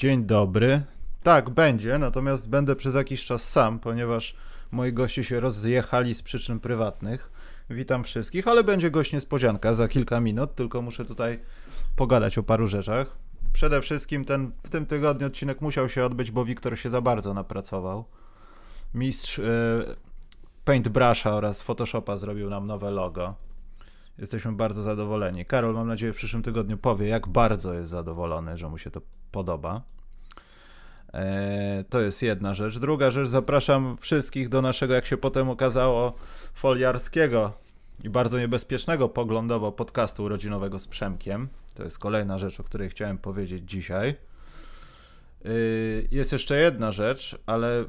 Dzień dobry. Tak, będzie, natomiast będę przez jakiś czas sam, ponieważ moi goście się rozjechali z przyczyn prywatnych. Witam wszystkich, ale będzie gość niespodzianka za kilka minut, tylko muszę tutaj pogadać o paru rzeczach. Przede wszystkim ten w tym tygodniu odcinek musiał się odbyć, bo Wiktor się za bardzo napracował. Mistrz yy, Paintbrusha oraz Photoshopa zrobił nam nowe logo. Jesteśmy bardzo zadowoleni. Karol, mam nadzieję, w przyszłym tygodniu powie, jak bardzo jest zadowolony, że mu się to podoba. E, to jest jedna rzecz. Druga rzecz, zapraszam wszystkich do naszego, jak się potem okazało, foliarskiego i bardzo niebezpiecznego poglądowo podcastu urodzinowego z Przemkiem. To jest kolejna rzecz, o której chciałem powiedzieć dzisiaj. E, jest jeszcze jedna rzecz, ale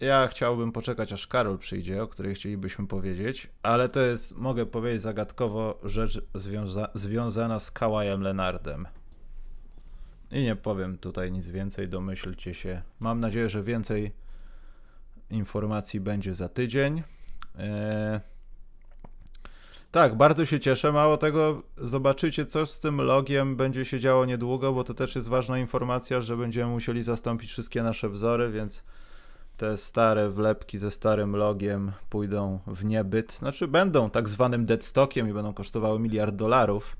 ja chciałbym poczekać, aż Karol przyjdzie, o której chcielibyśmy powiedzieć, ale to jest, mogę powiedzieć zagadkowo, rzecz związa związana z Kałajem Lenardem. I nie powiem tutaj nic więcej, domyślcie się. Mam nadzieję, że więcej informacji będzie za tydzień. Eee... Tak, bardzo się cieszę. Mało tego, zobaczycie, co z tym logiem będzie się działo niedługo, bo to też jest ważna informacja, że będziemy musieli zastąpić wszystkie nasze wzory, więc te stare wlepki ze starym logiem pójdą w niebyt. Znaczy, będą tak zwanym deadstockiem i będą kosztowały miliard dolarów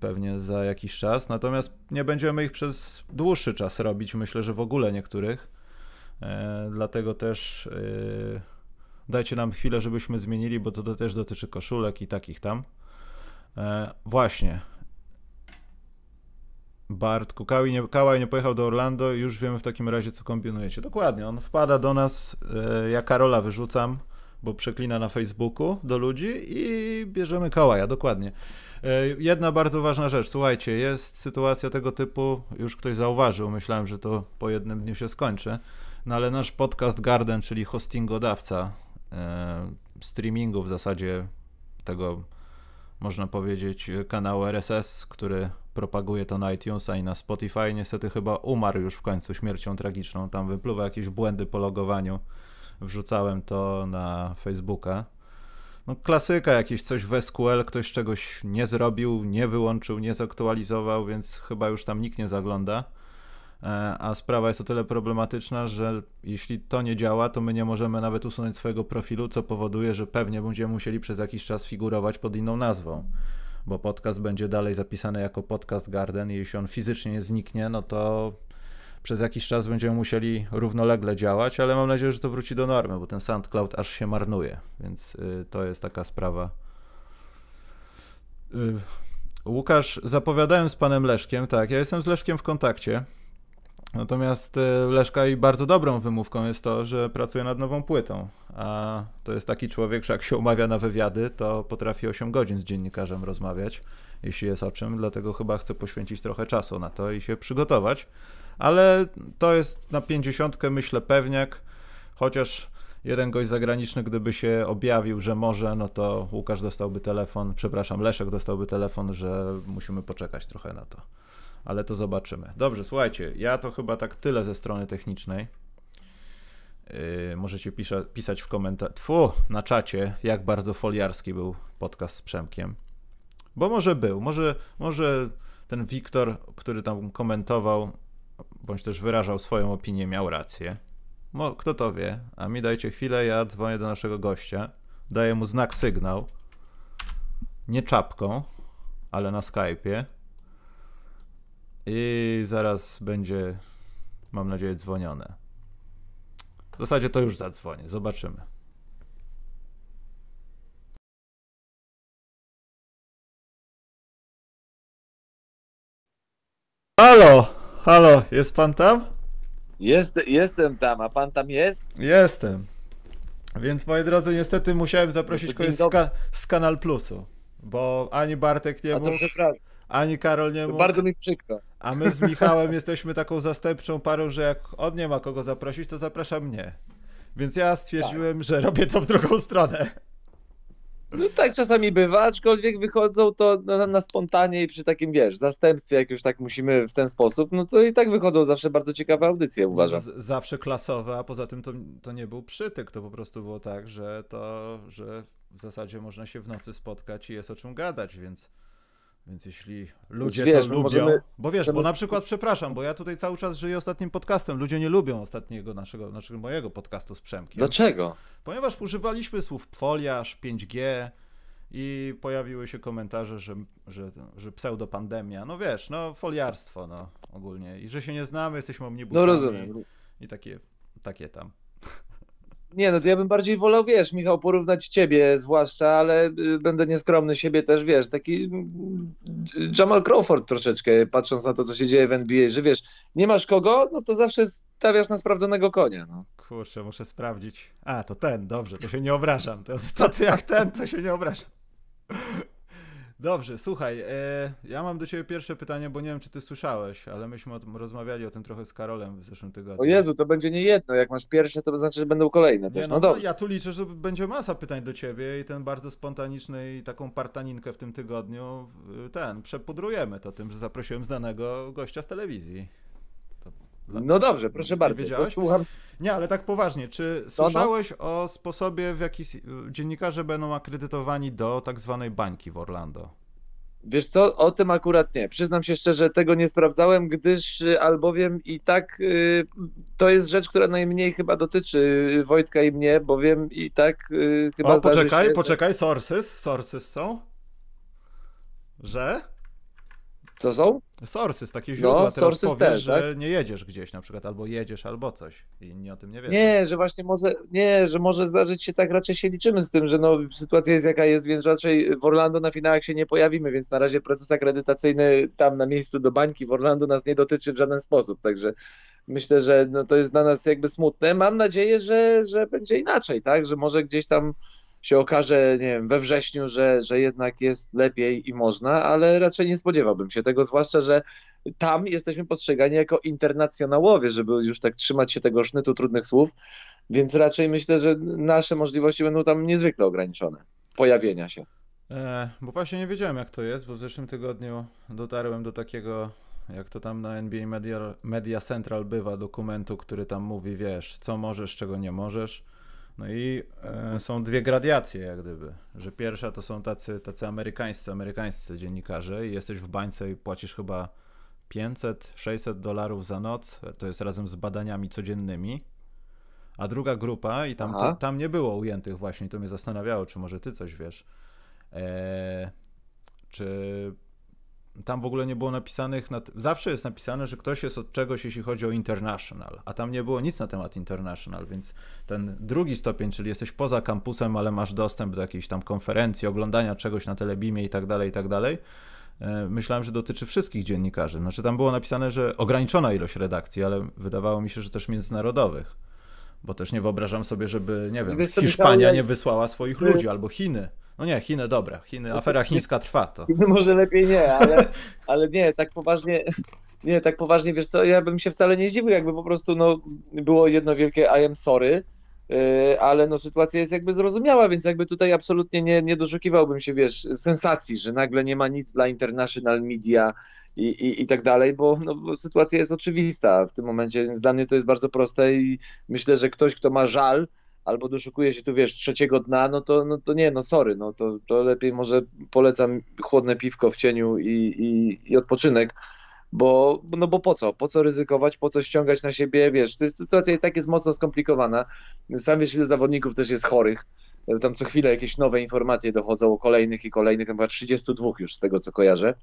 pewnie za jakiś czas. Natomiast nie będziemy ich przez dłuższy czas robić. Myślę, że w ogóle niektórych. E, dlatego też e, dajcie nam chwilę, żebyśmy zmienili, bo to, to też dotyczy koszulek i takich tam. E, właśnie. Bartku. Kałaj nie, nie pojechał do Orlando już wiemy w takim razie, co kombinujecie. Dokładnie, on wpada do nas, e, ja Karola wyrzucam, bo przeklina na Facebooku do ludzi i bierzemy Kałaja, dokładnie. E, jedna bardzo ważna rzecz, słuchajcie, jest sytuacja tego typu, już ktoś zauważył, myślałem, że to po jednym dniu się skończy, no ale nasz podcast Garden, czyli hostingodawca e, streamingu w zasadzie tego, można powiedzieć, kanału RSS, który propaguje to na iTunesa i na Spotify. Niestety chyba umarł już w końcu śmiercią tragiczną. Tam wypluwa jakieś błędy po logowaniu. Wrzucałem to na Facebooka. No, klasyka, jakieś coś w SQL, ktoś czegoś nie zrobił, nie wyłączył, nie zaktualizował, więc chyba już tam nikt nie zagląda. E, a sprawa jest o tyle problematyczna, że jeśli to nie działa, to my nie możemy nawet usunąć swojego profilu, co powoduje, że pewnie będziemy musieli przez jakiś czas figurować pod inną nazwą bo podcast będzie dalej zapisany jako podcast Garden jeśli on fizycznie nie zniknie, no to przez jakiś czas będziemy musieli równolegle działać, ale mam nadzieję, że to wróci do normy, bo ten SoundCloud aż się marnuje, więc y, to jest taka sprawa. Y, Łukasz, zapowiadałem z panem Leszkiem, tak, ja jestem z Leszkiem w kontakcie. Natomiast y, Leszka i bardzo dobrą wymówką jest to, że pracuje nad nową płytą, a to jest taki człowiek, że jak się umawia na wywiady, to potrafi 8 godzin z dziennikarzem rozmawiać, jeśli jest o czym, dlatego chyba chcę poświęcić trochę czasu na to i się przygotować, ale to jest na 50 myślę pewniak, chociaż jeden gość zagraniczny, gdyby się objawił, że może, no to Łukasz dostałby telefon, przepraszam, Leszek dostałby telefon, że musimy poczekać trochę na to ale to zobaczymy. Dobrze, słuchajcie, ja to chyba tak tyle ze strony technicznej. Yy, możecie pisać w komentarzu, na czacie, jak bardzo foliarski był podcast z Przemkiem. Bo może był, może, może ten Wiktor, który tam komentował, bądź też wyrażał swoją opinię, miał rację. Mo, kto to wie? A mi dajcie chwilę, ja dzwonię do naszego gościa, daję mu znak, sygnał, nie czapką, ale na Skype'ie. I zaraz będzie, mam nadzieję, dzwonione. W zasadzie to już zadzwonię, zobaczymy. Halo, halo, jest pan tam? Jest, jestem tam, a pan tam jest? Jestem. Więc moi drodzy, niestety musiałem zaprosić no kogoś z, ka z, Kanal Plusu, bo ani Bartek nie mógł, ani Karol nie mógł. To bardzo mi przykro. A my z Michałem jesteśmy taką zastępczą parą, że jak on nie ma kogo zaprosić, to zaprasza mnie. Więc ja stwierdziłem, tak. że robię to w drugą stronę. No tak czasami bywa, aczkolwiek wychodzą to na, na, spontanie i przy takim, wiesz, zastępstwie, jak już tak musimy w ten sposób, no to i tak wychodzą zawsze bardzo ciekawe audycje, no, uważam. Z, zawsze klasowe, a poza tym to, to nie był przytyk, to po prostu było tak, że to, że w zasadzie można się w nocy spotkać i jest o czym gadać, więc... Więc jeśli ludzie wiesz, to lubią, możemy, bo wiesz, bo na przykład, przepraszam, bo ja tutaj cały czas żyję ostatnim podcastem, ludzie nie lubią ostatniego naszego, naszego mojego podcastu z Przemkiem. Dlaczego? Ponieważ używaliśmy słów foliarz, 5G i pojawiły się komentarze, że, że, że pseudopandemia, no wiesz, no foliarstwo no, ogólnie i że się nie znamy, jesteśmy omnibusami. No rozumiem. I takie, takie tam. Nie, no to ja bym bardziej wolał, wiesz, Michał, porównać ciebie zwłaszcza, ale y, będę nieskromny siebie też, wiesz, taki mm, Jamal Crawford troszeczkę, patrząc na to, co się dzieje w NBA, że wiesz, nie masz kogo, no to zawsze stawiasz na sprawdzonego konia, no. Kurczę, muszę sprawdzić. A, to ten, dobrze, to się nie obrażam. To, to ty jak ten, to się nie obrażam. Dobrze, słuchaj, e, ja mam do ciebie pierwsze pytanie, bo nie wiem, czy ty słyszałeś, ale myśmy o tym, rozmawiali o tym trochę z Karolem w zeszłym tygodniu. O Jezu, to będzie nie jedno. Jak masz pierwsze, to znaczy, że będą kolejne nie, też. No, no, no dobrze. Ja tu liczę, że będzie masa pytań do ciebie i ten bardzo spontaniczny i taką partaninkę w tym tygodniu ten przepudrujemy to tym, że zaprosiłem znanego gościa z telewizji. No dobrze, proszę bardzo, to słucham. Nie, ale tak poważnie, czy no, no. słyszałeś no. o sposobie, w jaki dziennikarze będą akredytowani do tak zwanej bańki w Orlando? Wiesz co, o tym akurat nie. Przyznam się szczerze, tego nie sprawdzałem, gdyż y, albowiem i tak y, to jest rzecz, która najmniej chyba dotyczy y, Wojtka i mnie, bowiem i tak y, chyba o, poczekaj, się... poczekaj, sources, sources są? Że? Co są? Sources, takie no, źródła. No, Teraz powiesz, też, że tak? nie jedziesz gdzieś na przykład, albo jedziesz, albo coś. I inni o tym nie wiedzą. Nie, że właśnie może, nie, że może zdarzyć się tak, raczej się liczymy z tym, że no, sytuacja jest jaka jest, więc raczej w Orlando na finałach się nie pojawimy, więc na razie proces akredytacyjny tam na miejscu do bańki w Orlando nas nie dotyczy w żaden sposób, także myślę, że no, to jest dla nas jakby smutne. Mam nadzieję, że, że będzie inaczej, tak, że może gdzieś tam się okaże, nie wiem, we wrześniu, że, że jednak jest lepiej i można, ale raczej nie spodziewałbym się tego, zwłaszcza, że tam jesteśmy postrzegani jako internacjonalowie, żeby już tak trzymać się tego sznytu trudnych słów, więc raczej myślę, że nasze możliwości będą tam niezwykle ograniczone, pojawienia się. E, bo właśnie nie wiedziałem jak to jest, bo w zeszłym tygodniu dotarłem do takiego jak to tam na NBA Media, Media Central bywa, dokumentu, który tam mówi, wiesz, co możesz, czego nie możesz. No i e, są dwie gradacje, jak gdyby. Że pierwsza to są tacy, tacy amerykańscy, amerykańscy dziennikarze i jesteś w bańce i płacisz chyba 500-600 dolarów za noc, to jest razem z badaniami codziennymi. A druga grupa, i tam, to, tam nie było ujętych właśnie, to mnie zastanawiało, czy może ty coś wiesz, e, czy tam w ogóle nie było napisanych, nad... zawsze jest napisane, że ktoś jest od czegoś, jeśli chodzi o international, a tam nie było nic na temat international, więc ten drugi stopień, czyli jesteś poza kampusem, ale masz dostęp do jakiejś tam konferencji, oglądania czegoś na telebimie i tak dalej, i tak dalej, e, myślałem, że dotyczy wszystkich dziennikarzy. Znaczy tam było napisane, że ograniczona ilość redakcji, ale wydawało mi się, że też międzynarodowych, bo też nie wyobrażam sobie, żeby, nie znaczy, wiem, Hiszpania nie wysłała swoich ludzi albo Chiny. No nie, Chiny dobra, Chiny, no afera chińska trwa to. Może lepiej nie, ale, ale nie, tak poważnie, nie, tak poważnie, wiesz co, ja bym się wcale nie zdziwił, jakby po prostu no, było jedno wielkie I am sorry, yy, ale no sytuacja jest jakby zrozumiała, więc jakby tutaj absolutnie nie, nie doszukiwałbym się, wiesz, sensacji, że nagle nie ma nic dla international media i, i, i tak dalej, bo, no, bo sytuacja jest oczywista w tym momencie, więc dla mnie to jest bardzo proste i myślę, że ktoś, kto ma żal, albo doszukuje się tu, wiesz, trzeciego dna, no to, no to nie, no sorry, no to, to lepiej może polecam chłodne piwko w cieniu i, i, i odpoczynek, bo, no bo po co? Po co ryzykować, po co ściągać na siebie, wiesz, to jest sytuacja i tak jest mocno skomplikowana. Sam wiesz, ile zawodników też jest chorych, tam co chwilę jakieś nowe informacje dochodzą o kolejnych i kolejnych, chyba 32 już z tego, co kojarzę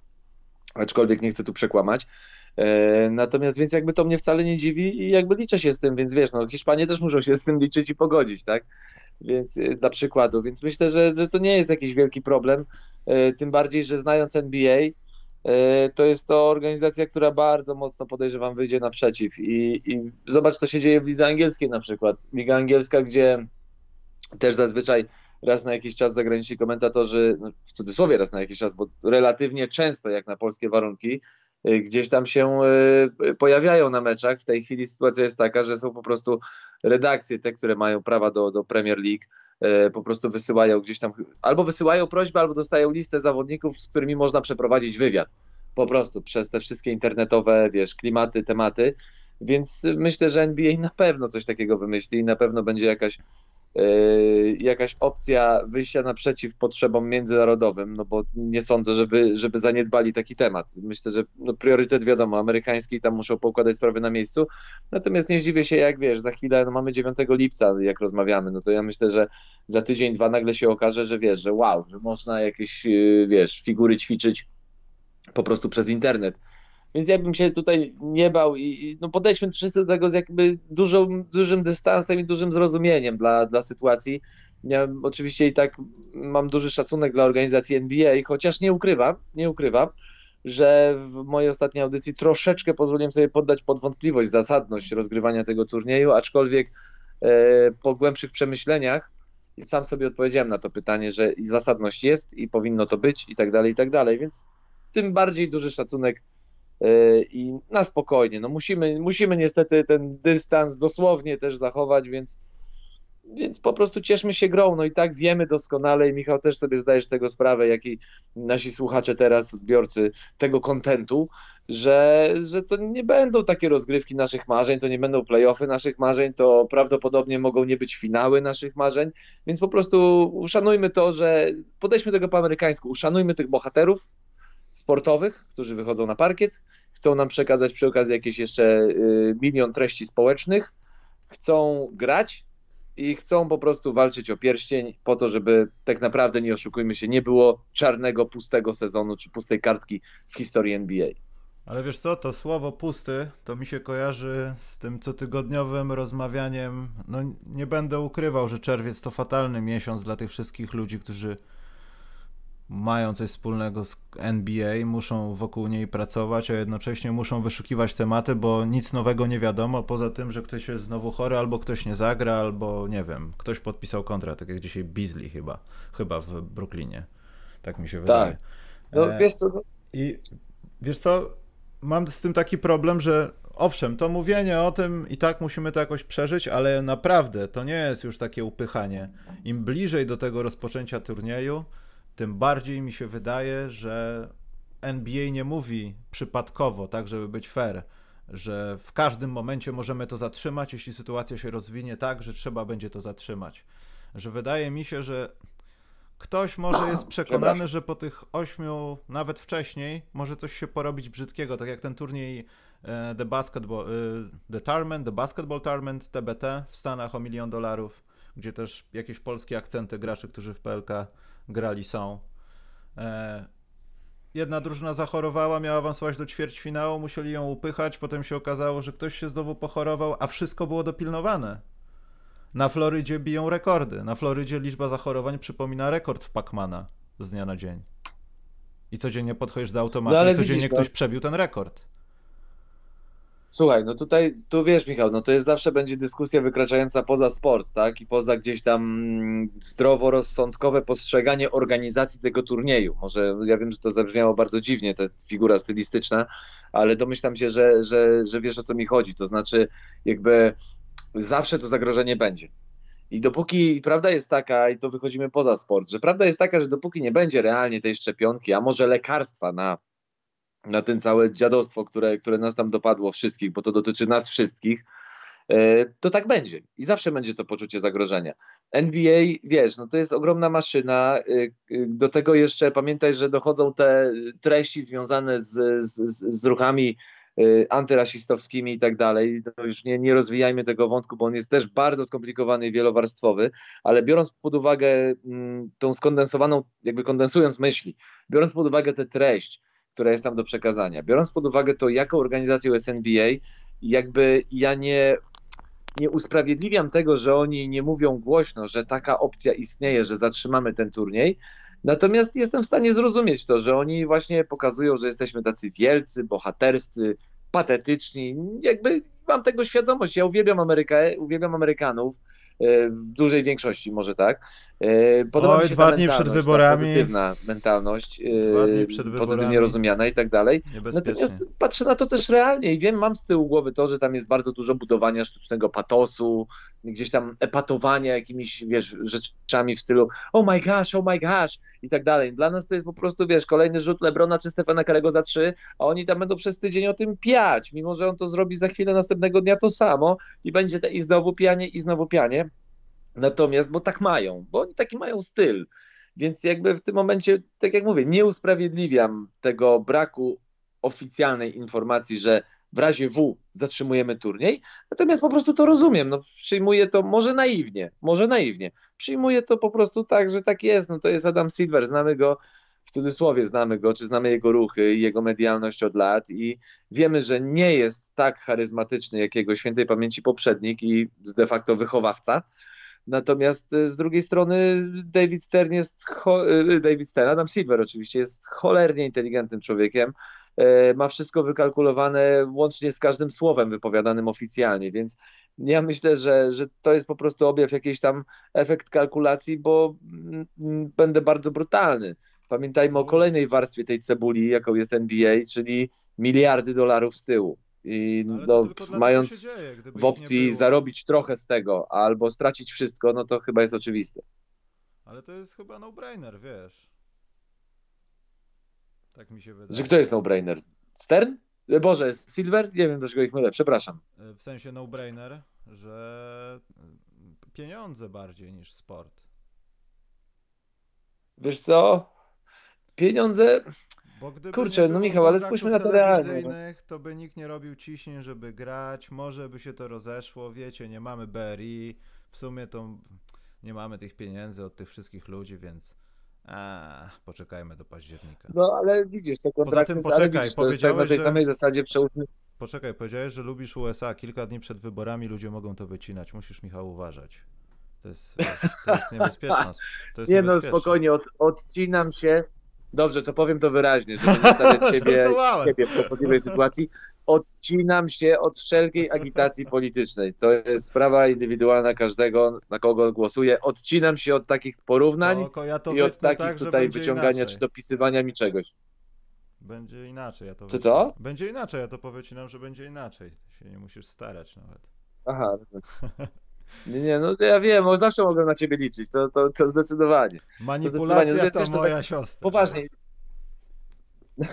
aczkolwiek nie chcę tu przekłamać. E, natomiast więc jakby to mnie wcale nie dziwi i jakby liczę się z tym, więc wiesz, no Hiszpanie też muszą się z tym liczyć i pogodzić, tak? Więc e, dla przykładu, więc myślę, że, że to nie jest jakiś wielki problem, e, tym bardziej, że znając NBA, to jest to organizacja, która bardzo mocno podejrzewam wyjdzie naprzeciw i, i zobacz co się dzieje w lidze angielskiej na przykład. Liga angielska, gdzie też zazwyczaj raz na jakiś czas zagraniczni komentatorzy, no, w cudzysłowie raz na jakiś czas, bo relatywnie często jak na polskie warunki, y, gdzieś tam się y, pojawiają na meczach. W tej chwili sytuacja jest taka, że są po prostu redakcje, te, które mają prawa do, do Premier League, y, po prostu wysyłają gdzieś tam, albo wysyłają prośbę, albo dostają listę zawodników, z którymi można przeprowadzić wywiad. Po prostu przez te wszystkie internetowe, wiesz, klimaty, tematy. Więc myślę, że NBA na pewno coś takiego wymyśli i na pewno będzie jakaś E, jakaś opcja wyjścia naprzeciw potrzebom międzynarodowym, no bo nie sądzę, żeby, żeby zaniedbali taki temat. Myślę, że no, priorytet wiadomo, amerykański, tam muszą poukładać sprawy na miejscu. Natomiast nie zdziwię się, jak wiesz, za chwilę no, mamy 9 lipca, jak rozmawiamy, no to ja myślę, że za tydzień, dwa nagle się okaże, że wiesz, że wow, że można jakieś, y, wiesz, figury ćwiczyć po prostu przez internet więc ja bym się tutaj nie bał i no podejdźmy wszyscy do tego z jakby dużą, dużym dystansem i dużym zrozumieniem dla, dla sytuacji. Ja oczywiście i tak mam duży szacunek dla organizacji NBA, chociaż nie ukrywam, nie ukrywam, że w mojej ostatniej audycji troszeczkę pozwoliłem sobie poddać pod wątpliwość zasadność rozgrywania tego turnieju, aczkolwiek e, po głębszych przemyśleniach sam sobie odpowiedziałem na to pytanie, że i zasadność jest i powinno to być i tak dalej, i tak dalej, więc tym bardziej duży szacunek E, i na spokojnie. No musimy, musimy niestety ten dystans dosłownie też zachować, więc, więc po prostu cieszmy się grą. No i tak wiemy doskonale i Michał też sobie zdajesz tego sprawę, jak i nasi słuchacze teraz, odbiorcy tego kontentu, że, że to nie będą takie rozgrywki naszych marzeń, to nie będą playoffy naszych marzeń, to prawdopodobnie mogą nie być finały naszych marzeń, więc po prostu uszanujmy to, że podejdźmy do tego po amerykańsku, uszanujmy tych bohaterów, sportowych, którzy wychodzą na parkiet, chcą nam przekazać przy okazji jakieś jeszcze y, milion treści społecznych, chcą grać i chcą po prostu walczyć o pierścień po to, żeby tak naprawdę, nie oszukujmy się, nie było czarnego, pustego sezonu czy pustej kartki w historii NBA. Ale wiesz co, to słowo pusty to mi się kojarzy z tym cotygodniowym rozmawianiem. No nie będę ukrywał, że czerwiec to fatalny miesiąc dla tych wszystkich ludzi, którzy mają coś wspólnego z NBA, muszą wokół niej pracować, a jednocześnie muszą wyszukiwać tematy, bo nic nowego nie wiadomo, poza tym, że ktoś jest znowu chory, albo ktoś nie zagra, albo nie wiem, ktoś podpisał kontrakt, tak jak dzisiaj Beasley chyba, chyba w Brooklynie. Tak mi się wydaje. Tak. No e, wiesz co... No- I wiesz co, mam z tym taki problem, że owszem, to mówienie o tym i tak musimy to jakoś przeżyć, ale naprawdę to nie jest już takie upychanie. Im bliżej do tego rozpoczęcia turnieju, tym bardziej mi się wydaje, że NBA nie mówi przypadkowo, tak żeby być fair, że w każdym momencie możemy to zatrzymać, jeśli sytuacja się rozwinie tak, że trzeba będzie to zatrzymać. Że wydaje mi się, że ktoś może jest przekonany, że po tych ośmiu, nawet wcześniej, może coś się porobić brzydkiego, tak jak ten turniej e, The Basketball, e, The Tournament, The Basketball Tournament, TBT w Stanach o milion dolarów, gdzie też jakieś polskie akcenty graczy, którzy w PLK grali są. E, jedna drużyna zachorowała, miała awansować do finału, musieli ją upychać, potem się okazało, że ktoś się znowu pochorował, a wszystko było dopilnowane. Na Florydzie biją rekordy. Na Florydzie liczba zachorowań przypomina rekord w Pacmana z dnia na dzień. I codziennie podchodzisz do automatu no, i codziennie widzisz, ktoś tak. przebił ten rekord. Słuchaj, no tutaj, tu wiesz Michał, no to jest zawsze będzie dyskusja wykraczająca poza sport, tak? I poza gdzieś tam mm, zdroworozsądkowe postrzeganie organizacji tego turnieju. Może, ja wiem, że to zabrzmiało bardzo dziwnie, ta figura stylistyczna, ale domyślam się, że, że, że wiesz o co mi chodzi. To znaczy, jakby zawsze to zagrożenie będzie. I dopóki prawda jest taka, i to wychodzimy poza sport, że prawda jest taka, że dopóki nie będzie realnie tej szczepionki, a może lekarstwa na na ten całe dziadostwo, które, które nas tam dopadło wszystkich, bo to dotyczy nas wszystkich, e, to tak będzie i zawsze będzie to poczucie zagrożenia. NBA, wiesz, no to jest ogromna maszyna, e, e, do tego jeszcze pamiętaj, że dochodzą te treści związane z, z, z ruchami antyrasistowskimi i tak dalej. No już nie, nie rozwijajmy tego wątku, bo on jest też bardzo skomplikowany i wielowarstwowy, ale biorąc pod uwagę mm, tą skondensowaną, jakby kondensując myśli, biorąc pod uwagę tę treść, która jest tam do przekazania. Biorąc pod uwagę to, jaką organizacją jest NBA, jakby ja nie, nie usprawiedliwiam tego, że oni nie mówią głośno, że taka opcja istnieje, że zatrzymamy ten turniej. Natomiast jestem w stanie zrozumieć to, że oni właśnie pokazują, że jesteśmy tacy wielcy, bohaterscy, patetyczni. Jakby mam tego świadomość. Ja uwielbiam Amerykę, uwielbiam Amerykanów, e, w dużej większości może tak. E, podoba Oj, mi się dwa dni przed wyborami. pozytywna mentalność, e, pozytywnie rozumiana i tak dalej. Natomiast patrzę na to też realnie i wiem, mam z tyłu głowy to, że tam jest bardzo dużo budowania sztucznego patosu, gdzieś tam epatowania jakimiś, wiesz, rzeczami w stylu oh my gosh, oh my gosh i tak dalej. Dla nas to jest po prostu, wiesz, kolejny rzut Lebrona czy Stefana Karego za trzy, a oni tam będą przez tydzień o tym piać, mimo że on to zrobi za chwilę następnie następnego dnia to samo i będzie te i znowu pianie, i znowu pianie. Natomiast, bo tak mają, bo oni taki mają styl. Więc jakby w tym momencie, tak jak mówię, nie usprawiedliwiam tego braku oficjalnej informacji, że w razie W zatrzymujemy turniej, natomiast po prostu to rozumiem, no przyjmuję to może naiwnie, może naiwnie, przyjmuję to po prostu tak, że tak jest, no to jest Adam Silver, znamy go w cudzysłowie znamy go, czy znamy jego ruchy i jego medialność od lat i wiemy, że nie jest tak charyzmatyczny jak jego świętej pamięci poprzednik i de facto wychowawca, Natomiast y, z drugiej strony David Stern jest, y, y, David Stern, Adam Silver oczywiście, jest cholernie inteligentnym człowiekiem. E, ma wszystko wykalkulowane łącznie z każdym słowem wypowiadanym oficjalnie, więc ja myślę, że, że to jest po prostu objaw jakiś tam efekt kalkulacji, bo mm, mm, będę bardzo brutalny. Pamiętajmy o kolejnej warstwie tej cebuli, jaką jest NBA, czyli miliardy dolarów z tyłu. I no, no mając dzieje, w opcji zarobić trochę z tego albo stracić wszystko, no to chyba jest oczywiste. Ale to jest chyba no-brainer, wiesz. Tak mi się wydaje. Że kto jest no-brainer? Stern? E, Boże, Silver? Nie wiem, dlaczego ich mylę, przepraszam. E, w sensie no-brainer, że e, pieniądze bardziej niż sport. Wiesz co? Pieniądze Kurczę, no Michał, ale spójrzmy na to realnie. No. To by nikt nie robił ciśnień, żeby grać, może by się to rozeszło, wiecie, nie mamy BRI, w sumie to nie mamy tych pieniędzy od tych wszystkich ludzi, więc a, poczekajmy do października. No ale widzisz, to kontrakt Poza tym poczekaj, to jest tak na tej że... samej zasadzie przełóżmy. Poczekaj, powiedziałeś, że lubisz USA, kilka dni przed wyborami ludzie mogą to wycinać, musisz Michał uważać. To jest, to jest niebezpieczne. To jest nie no, niebezpieczne. no, spokojnie, od, odcinam się, Dobrze, to powiem to wyraźnie, żeby nie stawiać ciebie, w kłopotliwej sytuacji. Odcinam się od wszelkiej agitacji politycznej. To jest sprawa indywidualna każdego, na kogo głosuje. Odcinam się od takich porównań Spoko, ja i od tak, takich tak, tutaj wyciągania inaczej. czy dopisywania mi czegoś. Będzie inaczej, ja to Co, co? Będzie inaczej, ja to nam, że będzie inaczej. Ty się nie musisz starać nawet. Aha. Tak. Nie, nie, no ja wiem, bo zawsze mogę na ciebie liczyć, to, to, to zdecydowanie. Manipulacja to, zdecydowanie. to moja tak, siostra. Poważnie.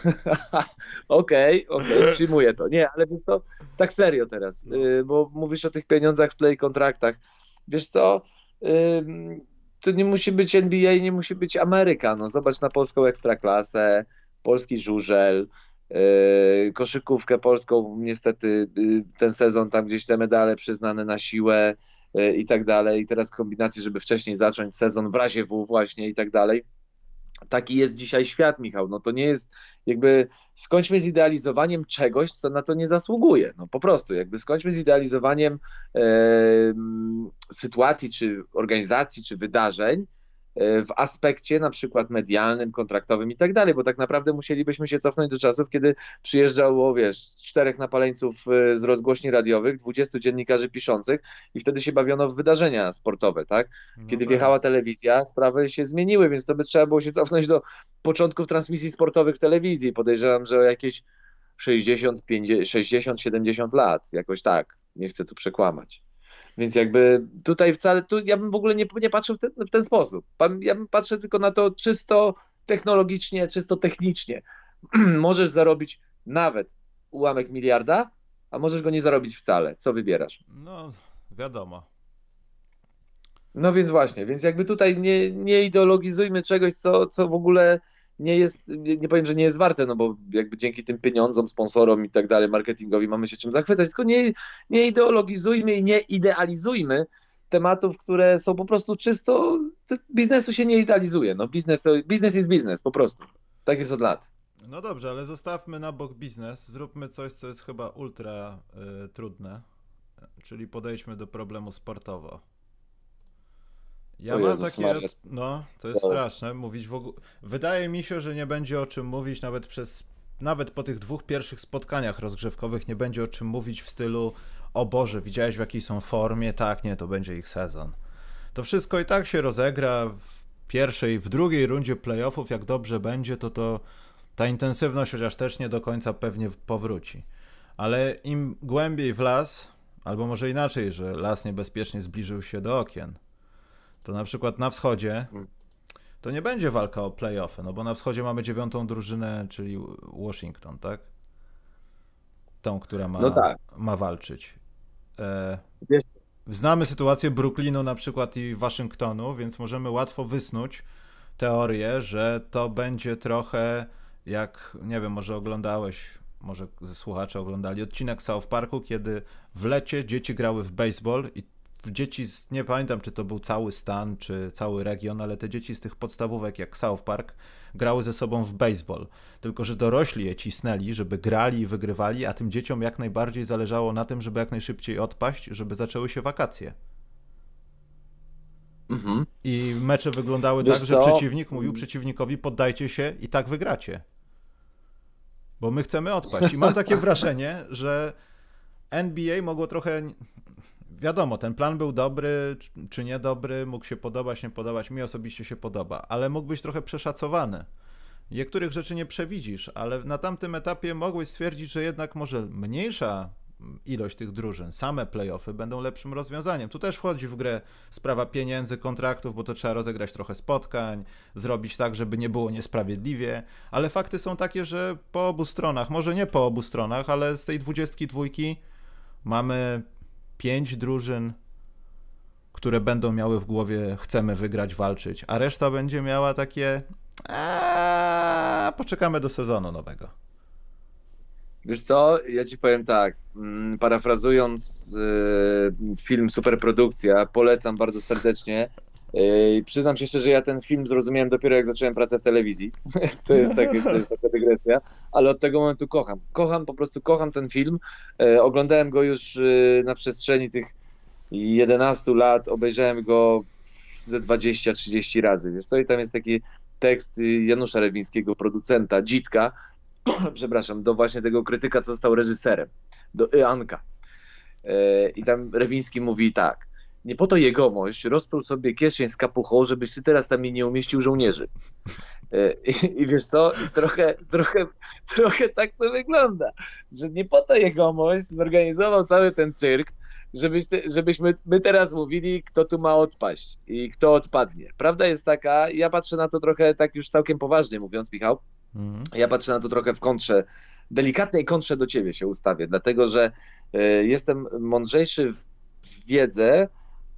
Okej, okej, okay, okay, przyjmuję to. Nie, ale to tak serio teraz, no. Y, bo mówisz o tych pieniądzach w play kontraktach. Wiesz co, to nie musi być NBA, nie musi być Ameryka. No, zobacz na polską ekstraklasę, polski żużel, E, koszykówkę polską niestety y, ten sezon tam gdzieś te medale przyznane na siłę e, i tak dalej. I teraz kombinacje, żeby wcześniej zacząć sezon w razie W właśnie i tak dalej taki jest dzisiaj świat, Michał. No to nie jest jakby skończmy z idealizowaniem czegoś, co na to nie zasługuje. No po prostu jakby skończmy z idealizowaniem e, sytuacji, czy organizacji, czy wydarzeń, E, w aspekcie na przykład medialnym, kontraktowym i tak dalej, bo tak naprawdę musielibyśmy się cofnąć do czasów, kiedy przyjeżdżało, wiesz, czterech napaleńców e, z rozgłośni radiowych, dwudziestu dziennikarzy piszących i wtedy się bawiono w wydarzenia sportowe, tak? No kiedy tak. wjechała telewizja, sprawy się zmieniły, więc to by trzeba było się cofnąć do początków transmisji sportowych w telewizji. Podejrzewam, że jakieś 60-70 lat, jakoś tak. Nie chcę tu przekłamać. Więc jakby tutaj wcale, tu ja bym w ogóle nie, nie patrzył w ten, w ten sposób. Ja bym patrzył tylko na to czysto technologicznie, czysto technicznie. możesz zarobić nawet ułamek miliarda, a możesz go nie zarobić wcale. Co wybierasz? No, wiadomo. No więc właśnie, więc jakby tutaj nie, nie ideologizujmy czegoś, co, co w ogóle nie jest, nie powiem, że nie jest warte, no bo jakby dzięki tym pieniądzom, sponsorom i tak dalej, marketingowi mamy się czym zachwycać, tylko nie, nie ideologizujmy i nie idealizujmy tematów, które są po prostu czysto, biznesu się nie idealizuje, no biznes, biznes jest biznes, po prostu, tak jest od lat. No dobrze, ale zostawmy na bok biznes, zróbmy coś, co jest chyba ultra y, trudne, czyli podejdźmy do problemu sportowo. Ja mam takie. Maria. No, to jest straszne mówić w ogóle. Wydaje mi się, że nie będzie o czym mówić nawet przez. Nawet po tych dwóch pierwszych spotkaniach rozgrzewkowych nie będzie o czym mówić w stylu o Boże, widziałeś w jakiej są formie, tak, nie, to będzie ich sezon. To wszystko i tak się rozegra w pierwszej, w drugiej rundzie playoffów, jak dobrze będzie, to to ta intensywność chociaż też nie do końca pewnie powróci. Ale im głębiej w las, albo może inaczej, że las niebezpiecznie zbliżył się do okien, to na przykład na wschodzie mm. to nie będzie walka o playoffy, no bo na wschodzie mamy dziewiątą drużynę, czyli Washington, tak? Tą, która ma, no tak. ma walczyć. E, znamy sytuację Brooklynu na przykład i Waszyngtonu, więc możemy łatwo wysnuć teorię, że to będzie trochę jak, nie wiem, może oglądałeś, może słuchacze oglądali odcinek South Parku, kiedy w lecie dzieci grały w baseball i dzieci, z, nie pamiętam czy to był cały stan, czy cały region, ale te dzieci z tych podstawówek jak South Park grały ze sobą w baseball. Tylko, że dorośli je cisnęli, żeby grali i wygrywali, a tym dzieciom jak najbardziej zależało na tym, żeby jak najszybciej odpaść, żeby zaczęły się wakacje. Mhm. I mecze wyglądały Wiesz tak, że przeciwnik mówił przeciwnikowi poddajcie się i tak wygracie. Bo my chcemy odpaść. I mam takie wrażenie, że NBA mogło trochę wiadomo, ten plan był dobry czy niedobry, mógł się podobać, nie podobać. Mi osobiście się podoba, ale mógł być trochę przeszacowany. Niektórych rzeczy nie przewidzisz, ale na tamtym etapie mogłeś stwierdzić, że jednak może mniejsza ilość tych drużyn, same playoffy będą lepszym rozwiązaniem. Tu też wchodzi w grę sprawa pieniędzy, kontraktów, bo to trzeba rozegrać trochę spotkań, zrobić tak, żeby nie było niesprawiedliwie, ale fakty są takie, że po obu stronach, może nie po obu stronach, ale z tej dwudziestki dwójki mamy pięć drużyn, które będą miały w głowie chcemy wygrać, walczyć, a reszta będzie miała takie eee, poczekamy do sezonu nowego. Wiesz co, ja ci powiem tak, mm, parafrazując y, film Superprodukcja, polecam bardzo serdecznie. Y, przyznam się szczerze, że ja ten film zrozumiałem dopiero jak zacząłem pracę w telewizji. To jest takie, to jest takie dygresja, ale od tego momentu kocham. Kocham, po prostu kocham ten film. E, oglądałem go już e, na przestrzeni tych 11 lat, obejrzałem go ze 20-30 razy. Wiesz co, i tam jest taki tekst Janusza Rewińskiego, producenta, Dzitka, przepraszam, do właśnie tego krytyka, co został reżyserem, do Ianka. E, I tam Rewiński mówi tak – nie po to jegomość rozprół sobie kieszeń z kapuchą, żebyś ty teraz tam nie umieścił żołnierzy. E, I, i wiesz co, I trochę, trochę, trochę tak to wygląda, że nie po to jegomość zorganizował cały ten cyrk, żebyś ty, żebyśmy my teraz mówili, kto tu ma odpaść i kto odpadnie. Prawda jest taka, ja patrzę na to trochę tak już całkiem poważnie mówiąc, Michał, mhm. ja patrzę na to trochę w kontrze, delikatnej kontrze do ciebie się ustawię, dlatego że y, jestem mądrzejszy w wiedzę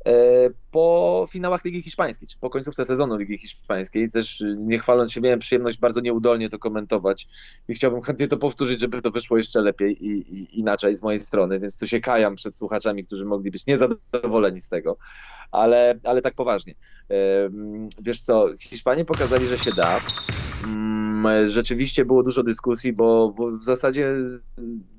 E, po finałach Ligi Hiszpańskiej, czy po końcówce sezonu Ligi Hiszpańskiej. Też y, nie chwaląc się, miałem przyjemność bardzo nieudolnie to komentować i chciałbym chętnie to powtórzyć, żeby to wyszło jeszcze lepiej i, i inaczej z mojej strony, więc tu się kajam przed słuchaczami, którzy mogli być niezadowoleni z tego, ale, ale tak poważnie. E, mm, wiesz co, Hiszpanie pokazali, że się da mm, rzeczywiście było dużo dyskusji, bo, bo, w zasadzie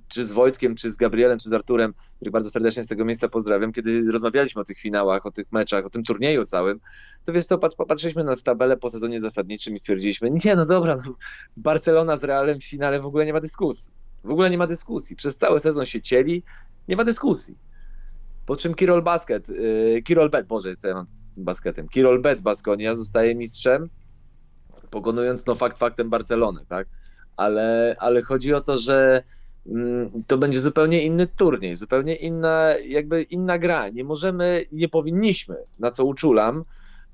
czy z Wojtkiem, czy z Gabrielem, czy z Arturem, których bardzo serdecznie z tego miejsca pozdrawiam, kiedy rozmawialiśmy o tych finałach, o tych meczach, o tym turnieju całym, to wiesz co, patrzyliśmy na tabelę po sezonie zasadniczym i stwierdziliśmy, nie no dobra, no, Barcelona z Realem w finale w ogóle nie ma dyskusji. W ogóle nie ma dyskusji. Przez cały sezon się cieli, nie ma dyskusji. Po czym Kirol Basket, yy, Kirol Bet, Boże, co ja mam z tym basketem, Kirol Bet Baskonia zostaje mistrzem, pokonując no fakt faktem Barcelony, tak? Ale, ale chodzi o to, że Mm, to będzie zupełnie inny turniej, zupełnie inna, jakby inna gra. Nie możemy, nie powinniśmy, na co uczulam,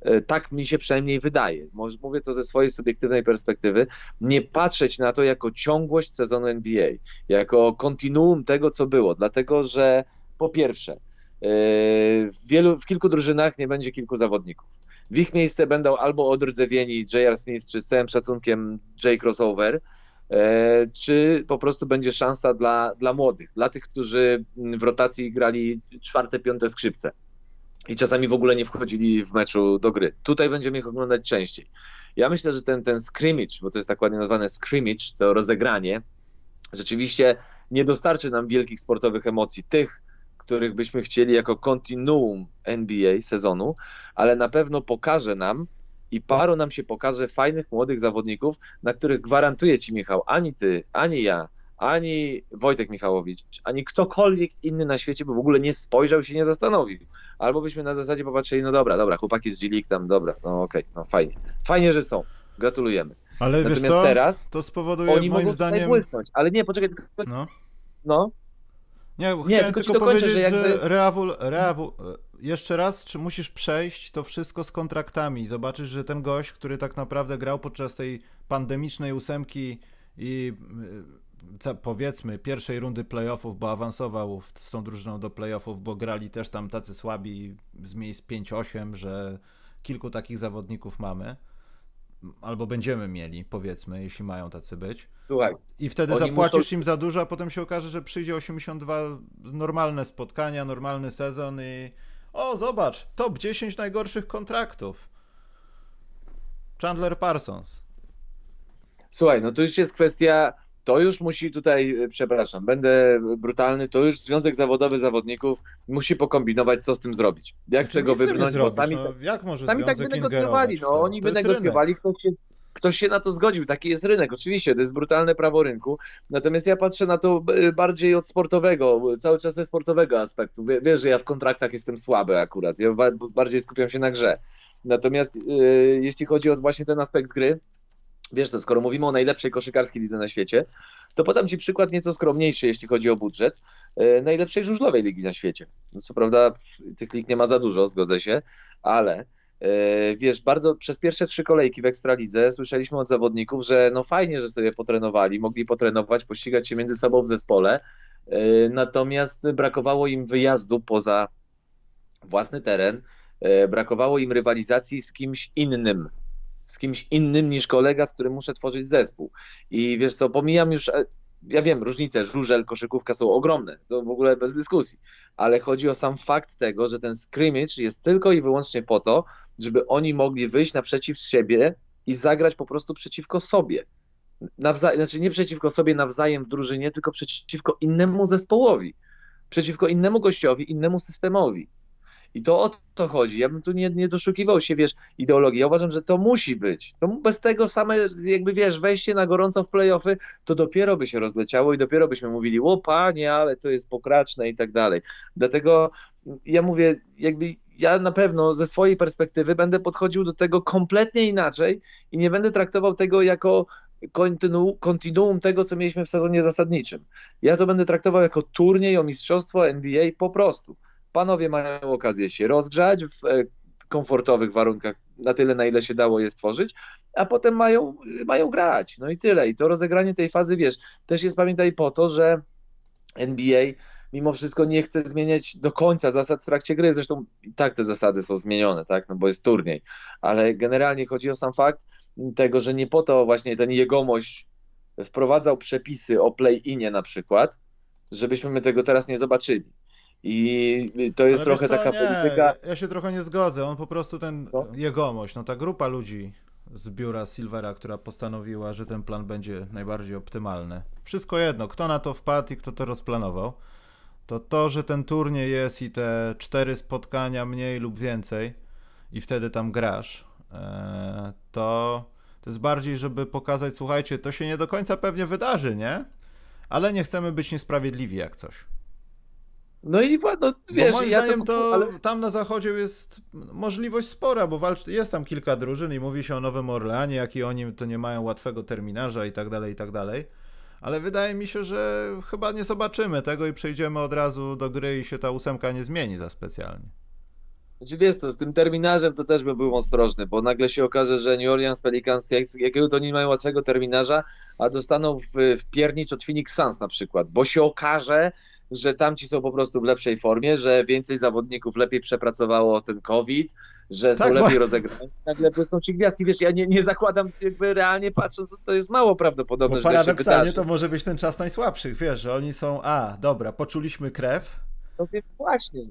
e, tak mi się przynajmniej wydaje, mówię to ze swojej subiektywnej perspektywy, nie patrzeć na to jako ciągłość sezonu NBA, jako kontinuum tego, co było, dlatego że po pierwsze, e, w, wielu, w kilku drużynach nie będzie kilku zawodników. W ich miejsce będą albo odrdzewieni J.R. Smith, czy z całym szacunkiem J. Crossover, E, czy po prostu będzie szansa dla, dla młodych, dla tych, którzy w rotacji grali czwarte, piąte skrzypce i czasami w ogóle nie wchodzili w meczu do gry. Tutaj będziemy ich oglądać częściej. Ja myślę, że ten, ten scrimmage, bo to jest tak ładnie nazwane scrimmage, to rozegranie, rzeczywiście nie dostarczy nam wielkich sportowych emocji, tych, których byśmy chcieli jako kontinuum NBA sezonu, ale na pewno pokaże nam, i paru nam się pokaże fajnych, młodych zawodników, na których gwarantuję Ci, Michał, ani Ty, ani ja, ani Wojtek Michałowicz, ani ktokolwiek inny na świecie by w ogóle nie spojrzał się nie zastanowił. Albo byśmy na zasadzie popatrzyli, no dobra, dobra, chłopaki z g tam, dobra, no okej, okay, no fajnie. Fajnie, że są. Gratulujemy. Ale Natomiast wiesz co? teraz to spowoduje oni moim mogą zdaniem... Błysnąć. Ale nie, poczekaj, tylko... No. no. Nie, nie tylko, tylko kończy powiedzieć, że jakby... Reawul, reawul, jeszcze raz, czy musisz przejść to wszystko z kontraktami. Zobaczysz, że ten gość, który tak naprawdę grał podczas tej pandemicznej ósemki i y, powiedzmy pierwszej rundy playoffów, bo awansował z tą drużyną do playoffów, bo grali też tam tacy słabi z miejsc 5-8, że kilku takich zawodników mamy. Albo będziemy mieli, powiedzmy, jeśli mają tacy być. Słuchaj, I wtedy zapłacisz muszą... im za dużo, a potem się okaże, że przyjdzie 82 normalne spotkania, normalny sezon i, o, zobacz, top 10 najgorszych kontraktów. Chandler Parsons. Słuchaj, no to już jest kwestia, to już musi tutaj, e, przepraszam, będę brutalny, to już Związek Zawodowy Zawodników musi pokombinować, co z tym zrobić. Jak z tego wybrnąć, bo sami, no, jak może sami tak by negocjowali, no, oni by negocjowali, ktoś się ktoś się na to zgodził, taki jest rynek, oczywiście, to jest brutalne prawo rynku, natomiast ja patrzę na to e, bardziej od sportowego, cały czas ze sportowego aspektu. Wiesz, że ja w kontraktach jestem słaby akurat, ja bardziej skupiam się na grze. Natomiast e, jeśli chodzi o właśnie ten aspekt gry, wiesz co, skoro mówimy o najlepszej koszykarskiej lidze na świecie, to podam Ci przykład nieco skromniejszy, jeśli chodzi o budżet, e, najlepszej żużlowej ligi na świecie. No, co prawda tych lig nie ma za dużo, zgodzę się, ale E, wiesz, bardzo przez pierwsze trzy kolejki w Ekstralidze słyszeliśmy od zawodników, że no fajnie, że sobie potrenowali, mogli potrenować, pościgać się między sobą w zespole, e, natomiast brakowało im wyjazdu poza własny teren, e, brakowało im rywalizacji z kimś innym, z kimś innym niż kolega, z którym muszę tworzyć zespół. I wiesz co, pomijam już ja wiem, różnice żużel, koszykówka są ogromne, to w ogóle bez dyskusji, ale chodzi o sam fakt tego, że ten scrimmage jest tylko i wyłącznie po to, żeby oni mogli wyjść naprzeciw siebie i zagrać po prostu przeciwko sobie. Nawza- znaczy nie przeciwko sobie nawzajem w drużynie, tylko przeciwko innemu zespołowi, przeciwko innemu gościowi, innemu systemowi. I to o to chodzi. Ja bym tu nie, nie doszukiwał się, wiesz, ideologii. Ja uważam, że to musi być. To bez tego same, jakby wiesz, wejście na gorąco w playoffy, to dopiero by się rozleciało i dopiero byśmy mówili, o panie, ale to jest pokraczne i tak dalej. Dlatego ja mówię, jakby ja na pewno ze swojej perspektywy będę podchodził do tego kompletnie inaczej i nie będę traktował tego jako kontinuum tego, co mieliśmy w sezonie zasadniczym. Ja to będę traktował jako turniej o mistrzostwo NBA po prostu. Panowie mają okazję się rozgrzać e, w komfortowych warunkach, na tyle, na ile się dało je stworzyć, a potem mają, mają grać. No i tyle. I to rozegranie tej fazy, wiesz, też jest, pamiętaj, po to, że NBA mimo wszystko nie chce zmieniać do końca zasad w trakcie gry. Zresztą i tak te zasady są zmienione, tak, no bo jest turniej. Ale generalnie chodzi o sam fakt tego, że nie po to właśnie ten jegomość wprowadzał przepisy o play-inie na przykład, żebyśmy my tego teraz nie zobaczyli. I to jest Ale trochę co, taka nie, polityka. Ja się trochę nie zgodzę. On po prostu ten co? No. jegomość, no ta grupa ludzi z biura Silvera, która postanowiła, że ten plan będzie najbardziej optymalny. Wszystko jedno, kto na to wpadł i kto to rozplanował, to to, że ten turniej jest i te cztery spotkania mniej lub więcej i wtedy tam grasz, e, to, to jest bardziej, żeby pokazać, słuchajcie, to się nie do końca pewnie wydarzy, nie? Ale nie chcemy być niesprawiedliwi jak coś. No i no, wiesz, bo moim ja zdaniem to, ale... tam na zachodzie jest możliwość spora, bo jest tam kilka drużyn i mówi się o Nowym Orleanie, jak i oni to nie mają łatwego terminarza i tak dalej, i tak dalej. Ale wydaje mi się, że chyba nie zobaczymy tego i przejdziemy od razu do gry i się ta ósemka nie zmieni za specjalnie. Znaczy wiesz co, z tym terminarzem to też bym był ostrożny, bo nagle się okaże, że New Orleans Pelicans, jakiego to nie mają łatwego terminarza, a dostaną w, w piernicz od Phoenix Suns na przykład, bo się okaże, że tamci są po prostu w lepszej formie, że więcej zawodników lepiej przepracowało ten COVID, że są tak, lepiej bo... rozegrani. Nagle błysną ci gwiazdki. Wiesz, ja nie, nie zakładam, jakby realnie patrząc, to jest mało prawdopodobne, bo że to się wydarzy. to może być ten czas najsłabszych, wiesz, że oni są, a, dobra, poczuliśmy krew. No więc właśnie,